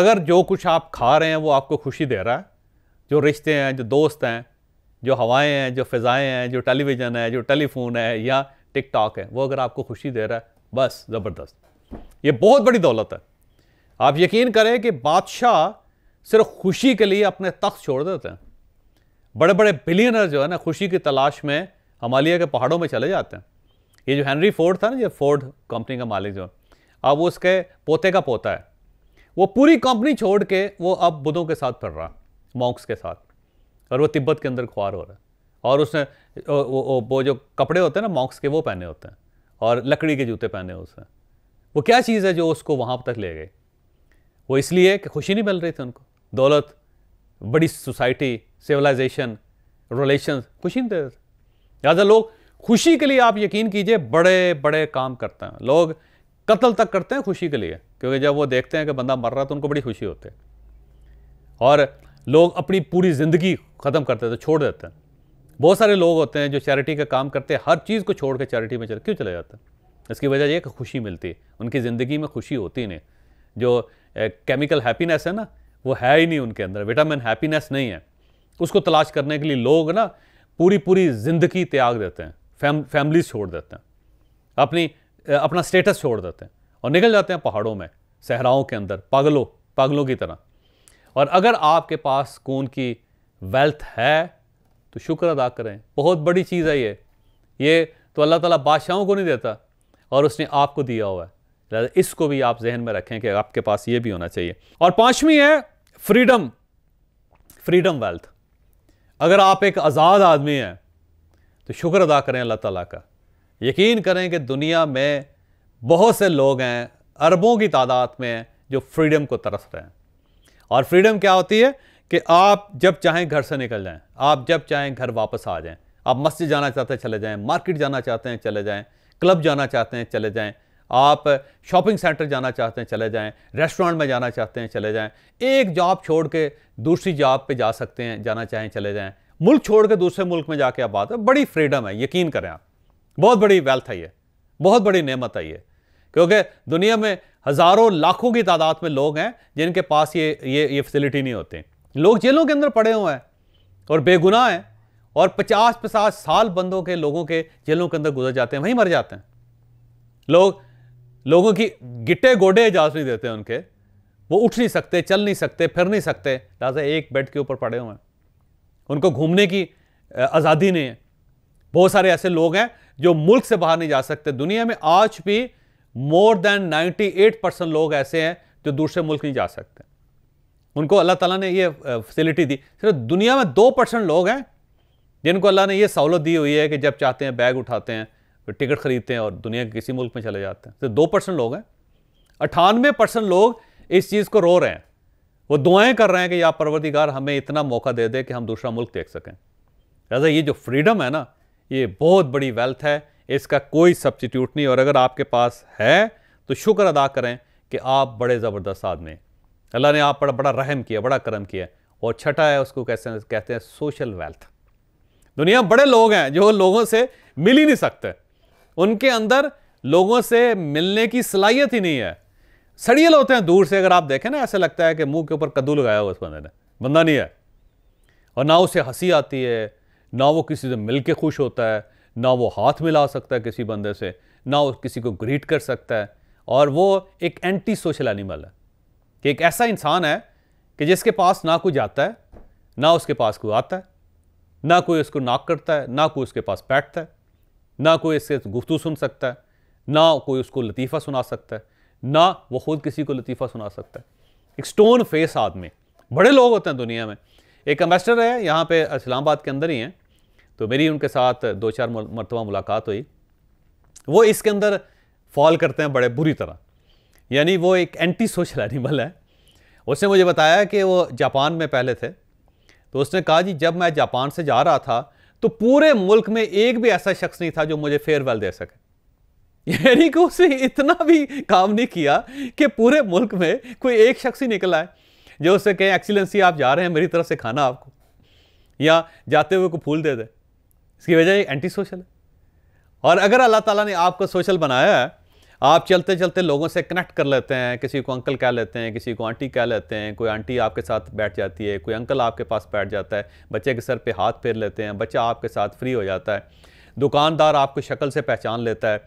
अगर जो कुछ आप खा रहे हैं वो आपको खुशी दे रहा है जो रिश्ते हैं जो दोस्त हैं जो हवाएं हैं जो फ़िज़ाएँ हैं जो टेलीविज़न है जो टेलीफोन है या टिकटॉक है वो अगर आपको खुशी दे रहा है बस ज़बरदस्त ये बहुत बड़ी दौलत है आप यकीन करें कि बादशाह सिर्फ खुशी के लिए अपने तख्त छोड़ देते हैं बड़े बड़े बिलियनर जो है ना खुशी की तलाश में हमालिया के पहाड़ों में चले जाते हैं ये जो हैंनरी फोर्ड था ना ये फोर्ड कंपनी का मालिक जो है अब वो उसके पोते का पोता है वो पूरी कंपनी छोड़ के वो अब बुद्धों के साथ पढ़ रहा मॉक्स के साथ और वो तिब्बत के अंदर खुआर हो रहा है और उसने वो, वो, वो जो कपड़े होते हैं ना मॉक्स के वो पहने होते हैं और लकड़ी के जूते पहने उसने वो क्या चीज़ है जो उसको वहाँ तक ले गई वो इसलिए कि खुशी नहीं मिल रही थी उनको दौलत बड़ी सोसाइटी सिविलाइजेशन रिलेशन खुशी नहीं दे रहे लिहाजा लोग खुशी के लिए आप यकीन कीजिए बड़े बड़े काम करते हैं लोग कत्ल तक करते हैं खुशी के लिए क्योंकि जब वो देखते हैं कि बंदा मर रहा है तो उनको बड़ी खुशी होती है और लोग अपनी पूरी ज़िंदगी ख़त्म करते थे तो छोड़ देते हैं बहुत सारे लोग होते हैं जो चैरिटी का काम करते हैं हर चीज़ को छोड़ के चैरिटी में चले क्यों चले जाते हैं इसकी वजह यह कि खुशी मिलती है उनकी ज़िंदगी में खुशी होती नहीं जो केमिकल हैप्पीनेस है ना वो है ही नहीं उनके अंदर विटामिन हैप्पीनेस नहीं है उसको तलाश करने के लिए लोग ना पूरी पूरी ज़िंदगी त्याग देते हैं फैम फैमिलीज छोड़ देते हैं अपनी अपना स्टेटस छोड़ देते हैं और निकल जाते हैं पहाड़ों में सहराओं के अंदर पागलों पागलों की तरह और अगर आपके पास सुकून की वेल्थ है तो शुक्र अदा करें बहुत बड़ी चीज़ है ये ये तो अल्लाह ताला बादशाहों को नहीं देता और उसने आपको दिया हुआ है लिहाजा इसको भी आप जहन में रखें कि आपके पास ये भी होना चाहिए और पाँचवीं है फ्रीडम फ्रीडम वेल्थ अगर आप एक आज़ाद आदमी हैं तो शुक्र अदा करें अल्लाह ताला का यकीन करें कि दुनिया में बहुत से लोग हैं अरबों की तादाद में जो फ्रीडम को तरस रहे हैं और फ्रीडम क्या होती है कि आप जब चाहें घर से निकल जाएं आप जब चाहें घर वापस आ जाएं आप मस्जिद जाना चाहते हैं चले जाएं मार्केट जाना चाहते हैं चले जाएं क्लब जाना चाहते हैं चले जाएं आप शॉपिंग सेंटर जाना चाहते हैं चले जाएं रेस्टोरेंट में जाना चाहते हैं चले जाएं एक जॉब छोड़ के दूसरी जॉब पर जा सकते हैं जाना चाहें चले जाएँ मुल्क छोड़ के दूसरे मुल्क में जाके आप बात बड़ी फ्रीडम है यकीन करें आप बहुत बड़ी वेल्थ है ये बहुत बड़ी नेमत है ये क्योंकि दुनिया में हज़ारों लाखों की तादाद में लोग हैं जिनके पास ये ये ये फैसिलिटी नहीं होती लोग जेलों के अंदर पड़े हुए हैं और बेगुनाह हैं और पचास पचास साल बंदों के लोगों के जेलों के अंदर गुजर जाते हैं वहीं मर जाते हैं लोग लोगों की गिट्टे गोडे इजाज़ नहीं देते उनके वो उठ नहीं सकते चल नहीं सकते फिर नहीं सकते लिहाजा एक बेड के ऊपर पड़े हुए हैं उनको घूमने की आज़ादी नहीं है बहुत सारे ऐसे लोग हैं जो मुल्क से बाहर नहीं जा सकते दुनिया में आज भी मोर देन 98 परसेंट लोग ऐसे हैं जो दूसरे मुल्क नहीं जा सकते उनको अल्लाह ताला ने ये फैसिलिटी दी सिर्फ दुनिया में दो परसेंट लोग हैं जिनको अल्लाह ने ये सहूलत दी हुई है कि जब चाहते हैं बैग उठाते हैं टिकट खरीदते हैं और दुनिया के किसी मुल्क में चले जाते हैं सिर्फ दो परसेंट लोग हैं अठानवे परसेंट लोग इस चीज़ को रो रहे हैं वो दुआएं कर रहे हैं कि या परवरदिगार हमें इतना मौका दे दे कि हम दूसरा मुल्क देख सकें लिहाजा ये जो फ्रीडम है ना ये बहुत बड़ी वेल्थ है इसका कोई सब्सिट्यूट नहीं और अगर आपके पास है तो शुक्र अदा करें कि आप बड़े ज़बरदस्त आदमी हैं अल्लाह ने आप पर बड़ा रहम किया बड़ा करम किया और छठा है उसको कैसे कहते हैं सोशल वेल्थ दुनिया बड़े लोग हैं जो लोगों से मिल ही नहीं सकते उनके अंदर लोगों से मिलने की सलाहियत ही नहीं है सड़ियल होते हैं दूर से अगर आप देखें ना ऐसा लगता है कि मुंह के ऊपर कद्दू लगाया हुआ उस बंदे ने बंदा नहीं है और ना उसे हंसी आती है ना वो किसी से मिल के खुश होता है ना वो हाथ मिला सकता है किसी बंदे से ना वो किसी को ग्रीट कर सकता है और वो एक एंटी सोशल एनिमल है कि एक ऐसा इंसान है कि जिसके पास ना कोई जाता है ना उसके पास कोई आता है ना कोई उसको नाक करता है ना कोई उसके पास बैठता है ना कोई इससे गुफ्तु सुन सकता है ना कोई उसको लतीफ़ा सुना सकता है ना वो ख़ुद किसी को लतीफ़ा सुना सकता है एक स्टोन फेस आदमी बड़े लोग होते हैं दुनिया में एक एम्बेसडर है यहाँ पे इस्लामाबाद के अंदर ही हैं तो मेरी उनके साथ दो चार मरतबा मुलाकात हुई वो इसके अंदर फॉल करते हैं बड़े बुरी तरह यानी वो एक एंटी सोशल एनिमल है उसने मुझे बताया कि वो जापान में पहले थे तो उसने कहा जी जब मैं जापान से जा रहा था तो पूरे मुल्क में एक भी ऐसा शख्स नहीं था जो मुझे फेयरवेल दे सके यानी कि उसने इतना भी काम नहीं किया कि पूरे मुल्क में कोई एक शख्स ही निकल आए जो उससे कहें एक्सीलेंसी आप जा रहे हैं मेरी तरफ से खाना आपको या जाते हुए को फूल दे दे इसकी वजह एंटी सोशल है और अगर अल्लाह ताला ने आपको सोशल बनाया है आप चलते चलते लोगों से कनेक्ट कर लेते हैं किसी को अंकल कह लेते हैं किसी को आंटी कह लेते हैं कोई आंटी आपके साथ बैठ जाती है कोई अंकल आपके पास बैठ जाता है बच्चे के सर पे हाथ फेर लेते हैं बच्चा आपके साथ फ्री हो जाता है दुकानदार आपको शक्ल से पहचान लेता है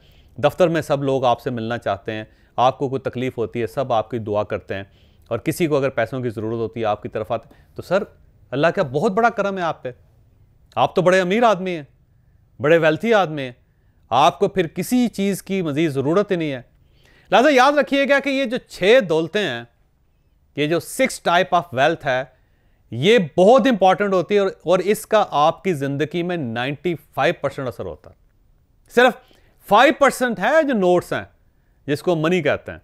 दफ्तर में सब लोग आपसे मिलना चाहते हैं आपको कोई तकलीफ़ होती है सब आपकी दुआ करते हैं और किसी को अगर पैसों की ज़रूरत होती है आपकी तरफ आते तो सर अल्लाह का बहुत बड़ा करम है आप पे आप तो बड़े अमीर आदमी हैं बड़े वेल्थी आदमी हैं आपको फिर किसी चीज़ की मज़ीद ज़रूरत ही नहीं है लिहाजा याद रखिएगा कि ये जो छः दौलतें हैं ये जो सिक्स टाइप ऑफ वेल्थ है ये बहुत इंपॉर्टेंट होती है और, और इसका आपकी ज़िंदगी में 95 परसेंट असर होता है सिर्फ 5 परसेंट है जो नोट्स हैं जिसको मनी कहते हैं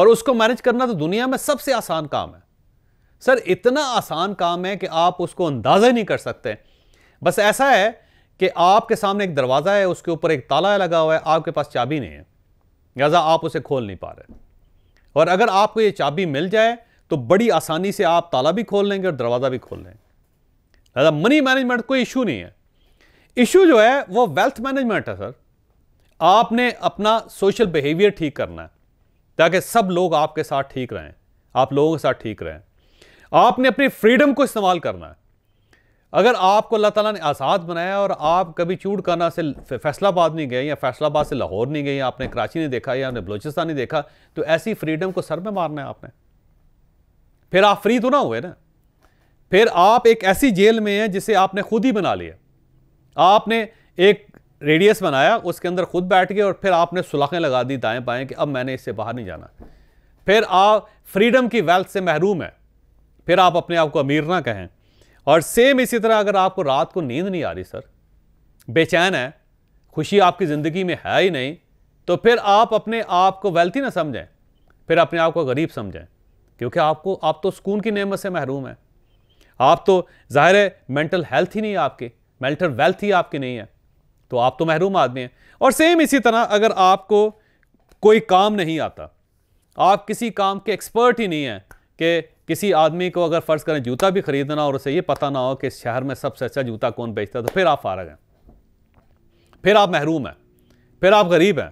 और उसको मैनेज करना तो दुनिया में सबसे आसान काम है सर इतना आसान काम है कि आप उसको अंदाज़ा ही नहीं कर सकते बस ऐसा है कि आपके सामने एक दरवाज़ा है उसके ऊपर एक ताला लगा हुआ है आपके पास चाबी नहीं है लिहाजा आप उसे खोल नहीं पा रहे और अगर आपको ये चाबी मिल जाए तो बड़ी आसानी से आप ताला भी खोल लेंगे और दरवाज़ा भी खोल लेंगे लिहाजा मनी मैनेजमेंट कोई इशू नहीं है इशू जो है वो वेल्थ मैनेजमेंट है सर आपने अपना सोशल बिहेवियर ठीक करना है ताकि सब लोग आपके साथ ठीक रहें आप लोगों के साथ ठीक रहें आपने अपनी फ्रीडम को इस्तेमाल करना है अगर आपको अल्लाह ताला ने आज़ाद बनाया और आप कभी चूड़काना से फैसलाबाद नहीं गए या फैसलाबाद से लाहौर नहीं गए या आपने कराची नहीं देखा या आपने बलोचिस्तान नहीं देखा तो ऐसी फ्रीडम को सर में मारना है आपने फिर आप फ्री तो ना हुए ना फिर आप एक ऐसी जेल में हैं जिसे आपने खुद ही बना लिया आपने एक रेडियस बनाया उसके अंदर खुद बैठ गए और फिर आपने सुलाखें लगा दी दाएँ बाएँ कि अब मैंने इससे बाहर नहीं जाना फिर आप फ्रीडम की वेल्थ से महरूम है फिर आप अपने आप को अमीर ना कहें और सेम इसी तरह अगर आपको रात को नींद नहीं आ रही सर बेचैन है खुशी आपकी ज़िंदगी में है ही नहीं तो फिर आप अपने आप को वेल्थी ना समझें फिर अपने आप को गरीब समझें क्योंकि आपको आप तो सुकून की नेमत से महरूम हैं आप तो ज़ाहिर है मेंटल हेल्थ ही नहीं है आपकी मेंटल वेल्थ ही आपकी नहीं है तो आप तो महरूम आदमी हैं और सेम इसी तरह अगर आपको कोई काम नहीं आता आप किसी काम के एक्सपर्ट ही नहीं हैं कि किसी आदमी को अगर फ़र्ज़ करें जूता भी ख़रीदना और उसे ये पता ना हो कि शहर में सबसे अच्छा जूता कौन बेचता है तो फिर आप फारग हैं फिर आप महरूम हैं फिर आप गरीब हैं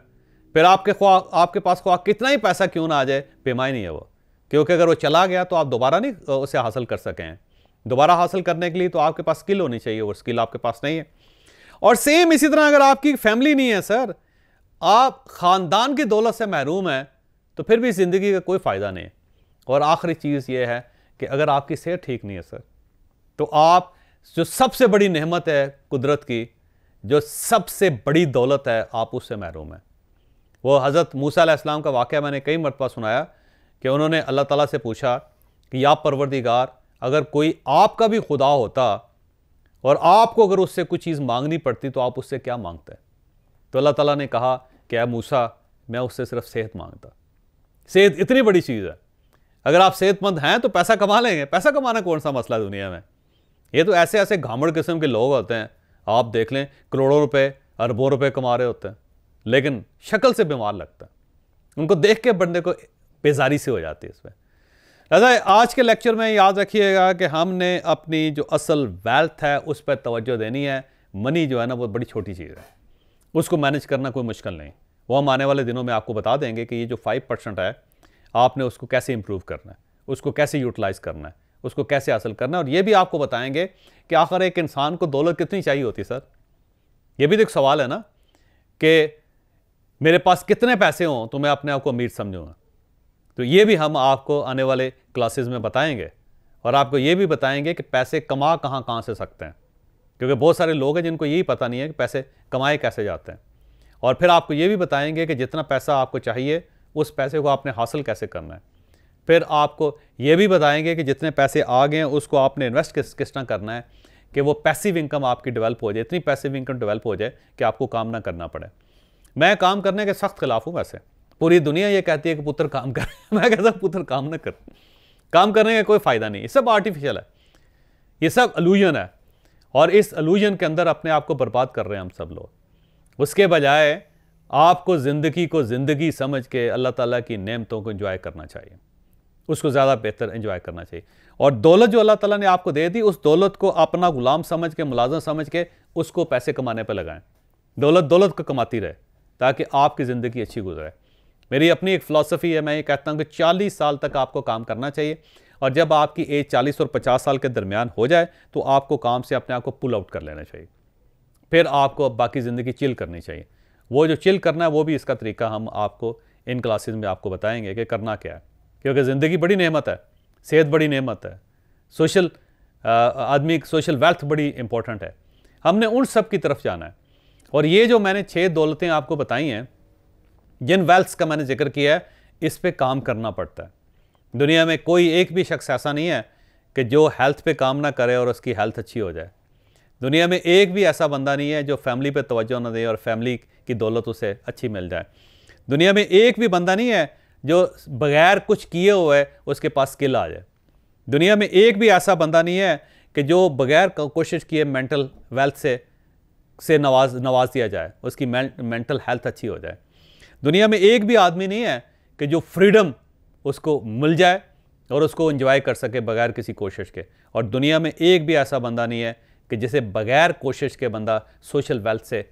फिर आपके ख्वा आपके पास ख्वा कितना ही पैसा क्यों ना आ जाए बेमाई नहीं है वो क्योंकि अगर वो चला गया तो आप दोबारा नहीं उसे हासिल कर सकें हैं दोबारा हासिल करने के लिए तो आपके पास स्किल होनी चाहिए और स्किल आपके पास नहीं है और सेम इसी तरह अगर आपकी फैमिली नहीं है सर आप ख़ानदान की दौलत से महरूम हैं तो फिर भी ज़िंदगी का कोई फ़ायदा नहीं है और आखिरी चीज़ ये है कि अगर आपकी सेहत ठीक नहीं है सर तो आप जो सबसे बड़ी नहमत है कुदरत की जो सबसे बड़ी दौलत है आप उससे महरूम हैं वो हज़रत मूसा इस्लाम का वाक़ मैंने कई मरतबा सुनाया कि उन्होंने अल्लाह ताला से पूछा कि या परवरदिगार अगर कोई आपका भी खुदा होता और आपको अगर उससे कुछ चीज़ मांगनी पड़ती तो आप उससे क्या मांगते तो अल्लाह ताला ने कहा कि अ मूसा मैं उससे सिर्फ सेहत मांगता सेहत इतनी बड़ी चीज़ है अगर आप सेहतमंद हैं तो पैसा कमा लेंगे पैसा कमाना कौन सा मसला है दुनिया में ये तो ऐसे ऐसे घामड़ किस्म के लोग होते हैं आप देख लें करोड़ों रुपए अरबों रुपए कमा रहे होते हैं लेकिन शक्ल से बीमार लगता है उनको देख के बंदे को बेजारी से हो जाती है इसमें राजा आज के लेक्चर में याद रखिएगा कि हमने अपनी जो असल वेल्थ है उस पर तवज्जो देनी है मनी जो है ना वो बड़ी छोटी चीज़ है उसको मैनेज करना कोई मुश्किल नहीं वो हम आने वाले दिनों में आपको बता देंगे कि ये जो फाइव परसेंट है आपने उसको कैसे इम्प्रूव करना है उसको कैसे यूटिलाइज करना है उसको कैसे हासिल करना है और ये भी आपको बताएंगे कि आखिर एक इंसान को दौलत कितनी चाहिए होती सर ये भी तो एक सवाल है ना कि मेरे पास कितने पैसे हों तो मैं अपने आप को अमीर समझूंगा तो ये भी हम आपको आने वाले क्लासेस में बताएंगे और आपको ये भी बताएंगे कि पैसे कमा कहाँ कहाँ से सकते हैं क्योंकि बहुत सारे लोग हैं जिनको यही पता नहीं है कि पैसे कमाए कैसे जाते हैं और फिर आपको ये भी बताएंगे कि जितना पैसा आपको चाहिए उस पैसे को आपने हासिल कैसे करना है फिर आपको ये भी बताएंगे कि जितने पैसे आ गए हैं उसको आपने इन्वेस्ट किस किस तरह करना है कि वो पैसिव इनकम आपकी डेवलप हो जाए इतनी पैसिव इनकम डेवलप हो जाए कि आपको काम ना करना पड़े मैं काम करने के सख्त खिलाफ हूँ वैसे पूरी दुनिया ये कहती है कि पुत्र काम कर मैं कहता हूँ पुत्र काम ना कर काम करने का कोई फ़ायदा नहीं ये सब आर्टिफिशियल है ये सब अलूजन है और इस अलूजन के अंदर अपने आप को बर्बाद कर रहे हैं हम सब लोग उसके बजाय आपको ज़िंदगी को ज़िंदगी समझ के अल्लाह ताला की नेमतों को इंजॉय करना चाहिए उसको ज़्यादा बेहतर इंजॉय करना चाहिए और दौलत जो अल्लाह ताला ने आपको दे दी उस दौलत को अपना गुलाम समझ के मुलाजम समझ के उसको पैसे कमाने पर लगाएं दौलत दौलत को कमाती रहे ताकि आपकी ज़िंदगी अच्छी गुजरे मेरी अपनी एक फ़िलासफ़ी है मैं ये कहता हूँ कि चालीस साल तक आपको काम करना चाहिए और जब आपकी एज चालीस और पचास साल के दरमियान हो जाए तो आपको काम से अपने आप को पुल आउट कर लेना चाहिए फिर आपको अब बाकी ज़िंदगी चिल करनी चाहिए वो जो चिल करना है वो भी इसका तरीका हम आपको इन क्लासेस में आपको बताएंगे कि करना क्या है क्योंकि ज़िंदगी बड़ी नेमत है सेहत बड़ी नेमत है सोशल आदमी सोशल वेल्थ बड़ी इंपॉर्टेंट है हमने उन सब की तरफ जाना है और ये जो मैंने छः दौलतें आपको बताई हैं जिन वेल्थ्स का मैंने जिक्र किया है इस पर काम करना पड़ता है दुनिया में कोई एक भी शख्स ऐसा नहीं है कि जो हेल्थ पे काम ना करे और उसकी हेल्थ अच्छी हो जाए दुनिया में एक भी ऐसा बंदा नहीं है जो फैमिली पे तवज्जो ना दे और फैमिली की दौलत उसे अच्छी मिल जाए दुनिया में एक भी बंदा नहीं है जो बगैर कुछ किए हुए उसके पास स्किल आ जाए दुनिया में एक भी ऐसा बंदा नहीं है कि जो बगैर कोशिश किए मेंटल वेल्थ से से नवाज नवाज दिया जाए उसकी मेंटल हेल्थ अच्छी हो जाए दुनिया में एक भी आदमी नहीं है कि जो फ्रीडम उसको मिल जाए और उसको इन्जॉय कर सके बगैर किसी कोशिश के और दुनिया में एक भी ऐसा बंदा नहीं है कि जिसे बगैर कोशिश के बंदा सोशल वेल्थ से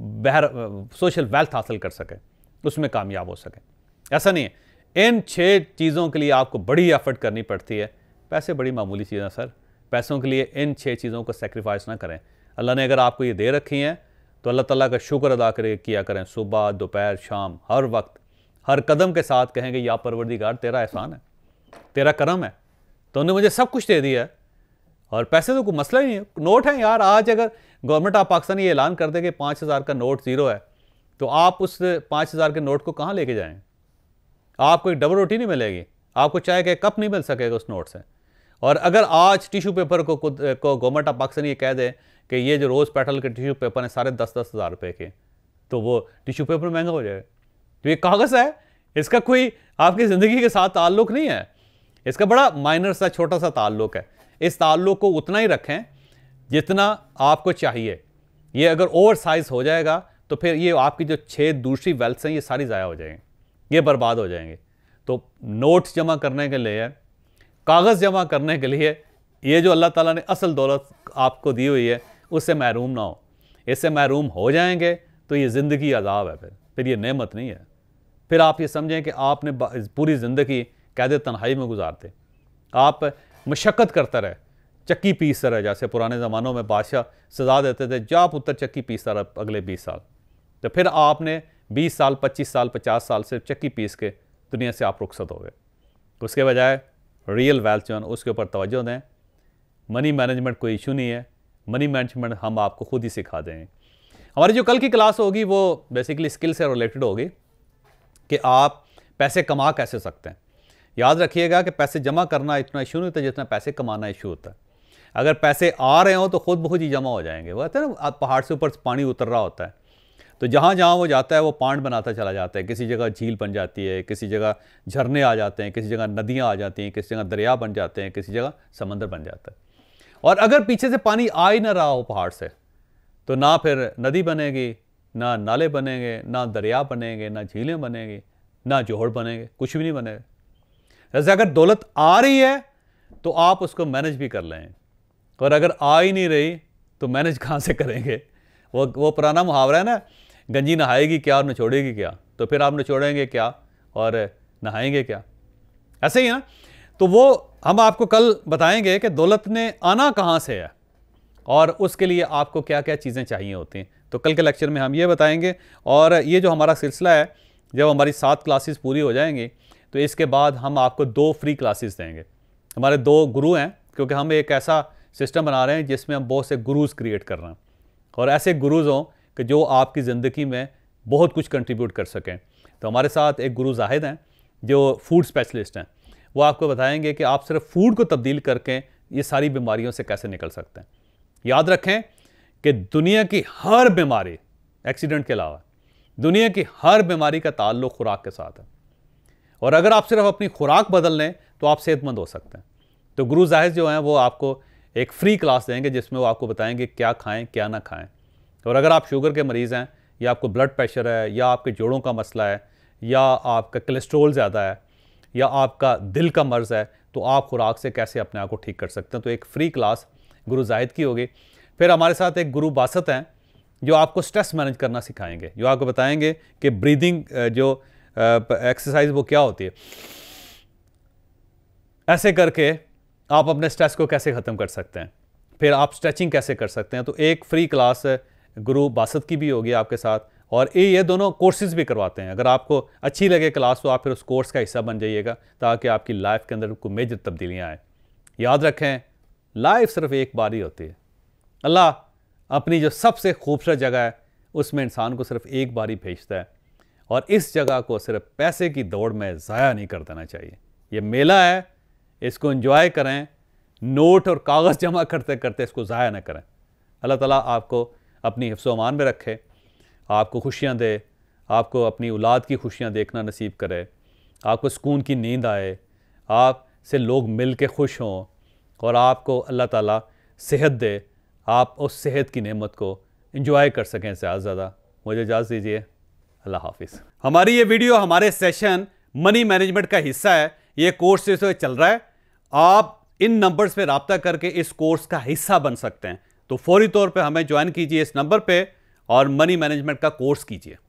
बहर सोशल वेल्थ हासिल कर सके उसमें कामयाब हो सके ऐसा नहीं है इन छः चीज़ों के लिए आपको बड़ी एफर्ट करनी पड़ती है पैसे बड़ी मामूली चीज़ें सर पैसों के लिए इन छः चीज़ों को सेक्रीफाइस ना करें अल्लाह ने अगर आपको ये दे रखी हैं तो अल्लाह ताला का शुक्र अदा करे किया करें सुबह दोपहर शाम हर वक्त हर कदम के साथ कहेंगे या परवरदिगार तेरा एहसान है तेरा करम है तो उन्होंने मुझे सब कुछ दे दिया है और पैसे तो कोई मसला ही नहीं है नोट हैं यार आज अगर गवर्नमेंट ऑफ पाकिस्तान ये ऐलान कर दे कि पाँच हज़ार का नोट ज़ीरो है तो आप उस पाँच हज़ार के नोट को कहाँ लेके जाएँ आपको एक डबल रोटी नहीं मिलेगी आपको चाय का कप नहीं मिल सकेगा उस नोट से और अगर आज टिशू पेपर को को गवर्नमेंट ऑफ पाकिस्तान ये कह दें कि ये जो रोज़ पेटल के टिशू पेपर हैं सारे दस दस हज़ार रुपये के तो वो टिशू पेपर महंगा हो जाएगा तो ये कागज़ है इसका कोई आपकी ज़िंदगी के साथ ताल्लुक नहीं है इसका बड़ा माइनर सा छोटा सा ताल्लुक है इस ताल्लुक को उतना ही रखें जितना आपको चाहिए ये अगर ओवर साइज़ हो जाएगा तो फिर ये आपकी जो छः दूसरी वेल्थ हैं ये सारी ज़ाया हो जाएंगी ये बर्बाद हो जाएंगे तो नोट्स जमा करने के लिए कागज़ जमा करने के लिए ये जो अल्लाह ताला ने असल दौलत आपको दी हुई है उससे महरूम ना हो इससे महरूम हो जाएंगे तो ये ज़िंदगी अजाब है फिर फिर ये नेमत नहीं है फिर आप ये समझें कि आपने पूरी ज़िंदगी कैद तन्हाई में गुजारते आप मशक्क़त करता रहे चक्की पीसता रहे जैसे पुराने ज़मानों में बादशाह सजा देते थे जा पुत्र चक्की पीसता रहा अगले बीस साल तो फिर आपने बीस साल पच्चीस साल पचास साल से चक्की पीस के दुनिया से आप रुखसत हो गए उसके बजाय रियल वेल्थ जो है उसके ऊपर तोज्जो दें मनी मैनेजमेंट कोई इशू नहीं है मनी मैनेजमेंट हम आपको खुद ही सिखा दें हमारी जो कल की क्लास होगी वो बेसिकली स्किल से रिलेटेड होगी कि आप पैसे कमा कैसे सकते हैं याद रखिएगा कि पैसे जमा करना इतना इशू नहीं होता जितना पैसे कमाना इशू होता है अगर पैसे आ रहे हों तो खुद बहुत ही जमा हो जाएंगे वो कहते हैं ना पहाड़ से ऊपर पानी उतर रहा होता है तो जहाँ जहाँ वो जाता है वो पांड बनाता चला जाता है किसी जगह झील बन जाती है किसी जगह झरने आ जाते हैं किसी जगह नदियाँ आ जाती हैं किसी जगह दरिया बन जाते हैं किसी जगह समंदर बन जाता है और अगर पीछे से पानी आ ही ना रहा हो पहाड़ से तो ना फिर नदी बनेगी ना नाले बनेंगे ना दरिया बनेंगे ना झीलें बनेंगी ना जोहड़ बनेंगे कुछ भी नहीं बनेगा जैसे अगर दौलत आ रही है तो आप उसको मैनेज भी कर लें और अगर आ ही नहीं रही तो मैनेज कहाँ से करेंगे वो वो पुराना मुहावरा है ना गंजी नहाएगी क्या और नचोड़ेगी क्या तो फिर आप नचोड़ेंगे क्या और नहाएंगे क्या ऐसे ही ना तो वो हम आपको कल बताएंगे कि दौलत ने आना कहाँ से है और उसके लिए आपको क्या क्या चीज़ें चाहिए होती हैं तो कल के लेक्चर में हम ये बताएंगे और ये जो हमारा सिलसिला है जब हमारी सात क्लासेस पूरी हो जाएंगी तो इसके बाद हम आपको दो फ्री क्लासेस देंगे हमारे दो गुरु हैं क्योंकि हम एक ऐसा सिस्टम बना रहे हैं जिसमें हम बहुत से गुरुज क्रिएट कर रहे हैं और ऐसे गुरुज हों कि जो आपकी ज़िंदगी में बहुत कुछ कंट्रीब्यूट कर सकें तो हमारे साथ एक गुरु जाहिद हैं जो फूड स्पेशलिस्ट हैं वो आपको बताएंगे कि आप सिर्फ फूड को तब्दील करके ये सारी बीमारियों से कैसे निकल सकते हैं याद रखें कि दुनिया की हर बीमारी एक्सीडेंट के अलावा दुनिया की हर बीमारी का ताल्लुक खुराक के साथ है और अगर आप सिर्फ अपनी खुराक बदल लें तो आप सेहतमंद हो सकते हैं तो गुरु जाहिर जो हैं वो आपको एक फ्री क्लास देंगे जिसमें वो आपको बताएंगे क्या खाएं क्या ना खाएं और अगर आप शुगर के मरीज़ हैं या आपको ब्लड प्रेशर है या आपके जोड़ों का मसला है या आपका कोलेस्ट्रोल ज़्यादा है या आपका दिल का मर्ज़ है तो आप खुराक से कैसे अपने आप को ठीक कर सकते हैं तो एक फ्री क्लास गुरु जाहिद की होगी फिर हमारे साथ एक गुरु बासत हैं जो आपको स्ट्रेस मैनेज करना सिखाएंगे जो आपको बताएंगे कि ब्रीदिंग जो एक्सरसाइज वो क्या होती है ऐसे करके आप अपने स्ट्रेस को कैसे ख़त्म कर सकते हैं फिर आप स्ट्रेचिंग कैसे कर सकते हैं तो एक फ्री क्लास गुरु बासत की भी होगी आपके साथ और ये दोनों कोर्सेज भी करवाते हैं अगर आपको अच्छी लगे क्लास तो आप फिर उस कोर्स का हिस्सा बन जाइएगा ताकि आपकी लाइफ के अंदर को मेजर तब्दीलियाँ आएँ याद रखें लाइफ सिर्फ एक बार ही होती है अल्लाह अपनी जो सबसे खूबसूरत जगह है उसमें इंसान को सिर्फ एक बार ही भेजता है और इस जगह को सिर्फ पैसे की दौड़ में ज़ाया नहीं कर देना चाहिए ये मेला है इसको इन्जॉय करें नोट और कागज़ जमा करते करते इसको ज़ाया ना करें अल्लाह ताला आपको अपनी हिफ्सोमान में रखे आपको खुशियाँ दे आपको अपनी औलाद की खुशियाँ देखना नसीब करे आपको सुकून की नींद आए आप से लोग मिल के खुश हों और आपको अल्लाह ताला सेहत दे आप उस सेहत की नेमत को इन्जॉय कर सकें ज़्यादा से ज़्यादा मुझे इजाज़त दीजिए अल्लाह हाफिज़ हमारी ये वीडियो हमारे सेशन मनी मैनेजमेंट का हिस्सा है ये कोर्स इस तो चल रहा है आप इन नंबर्स पे रबता करके इस कोर्स का हिस्सा बन सकते हैं तो फौरी तौर पे हमें ज्वाइन कीजिए इस नंबर पे और मनी मैनेजमेंट का कोर्स कीजिए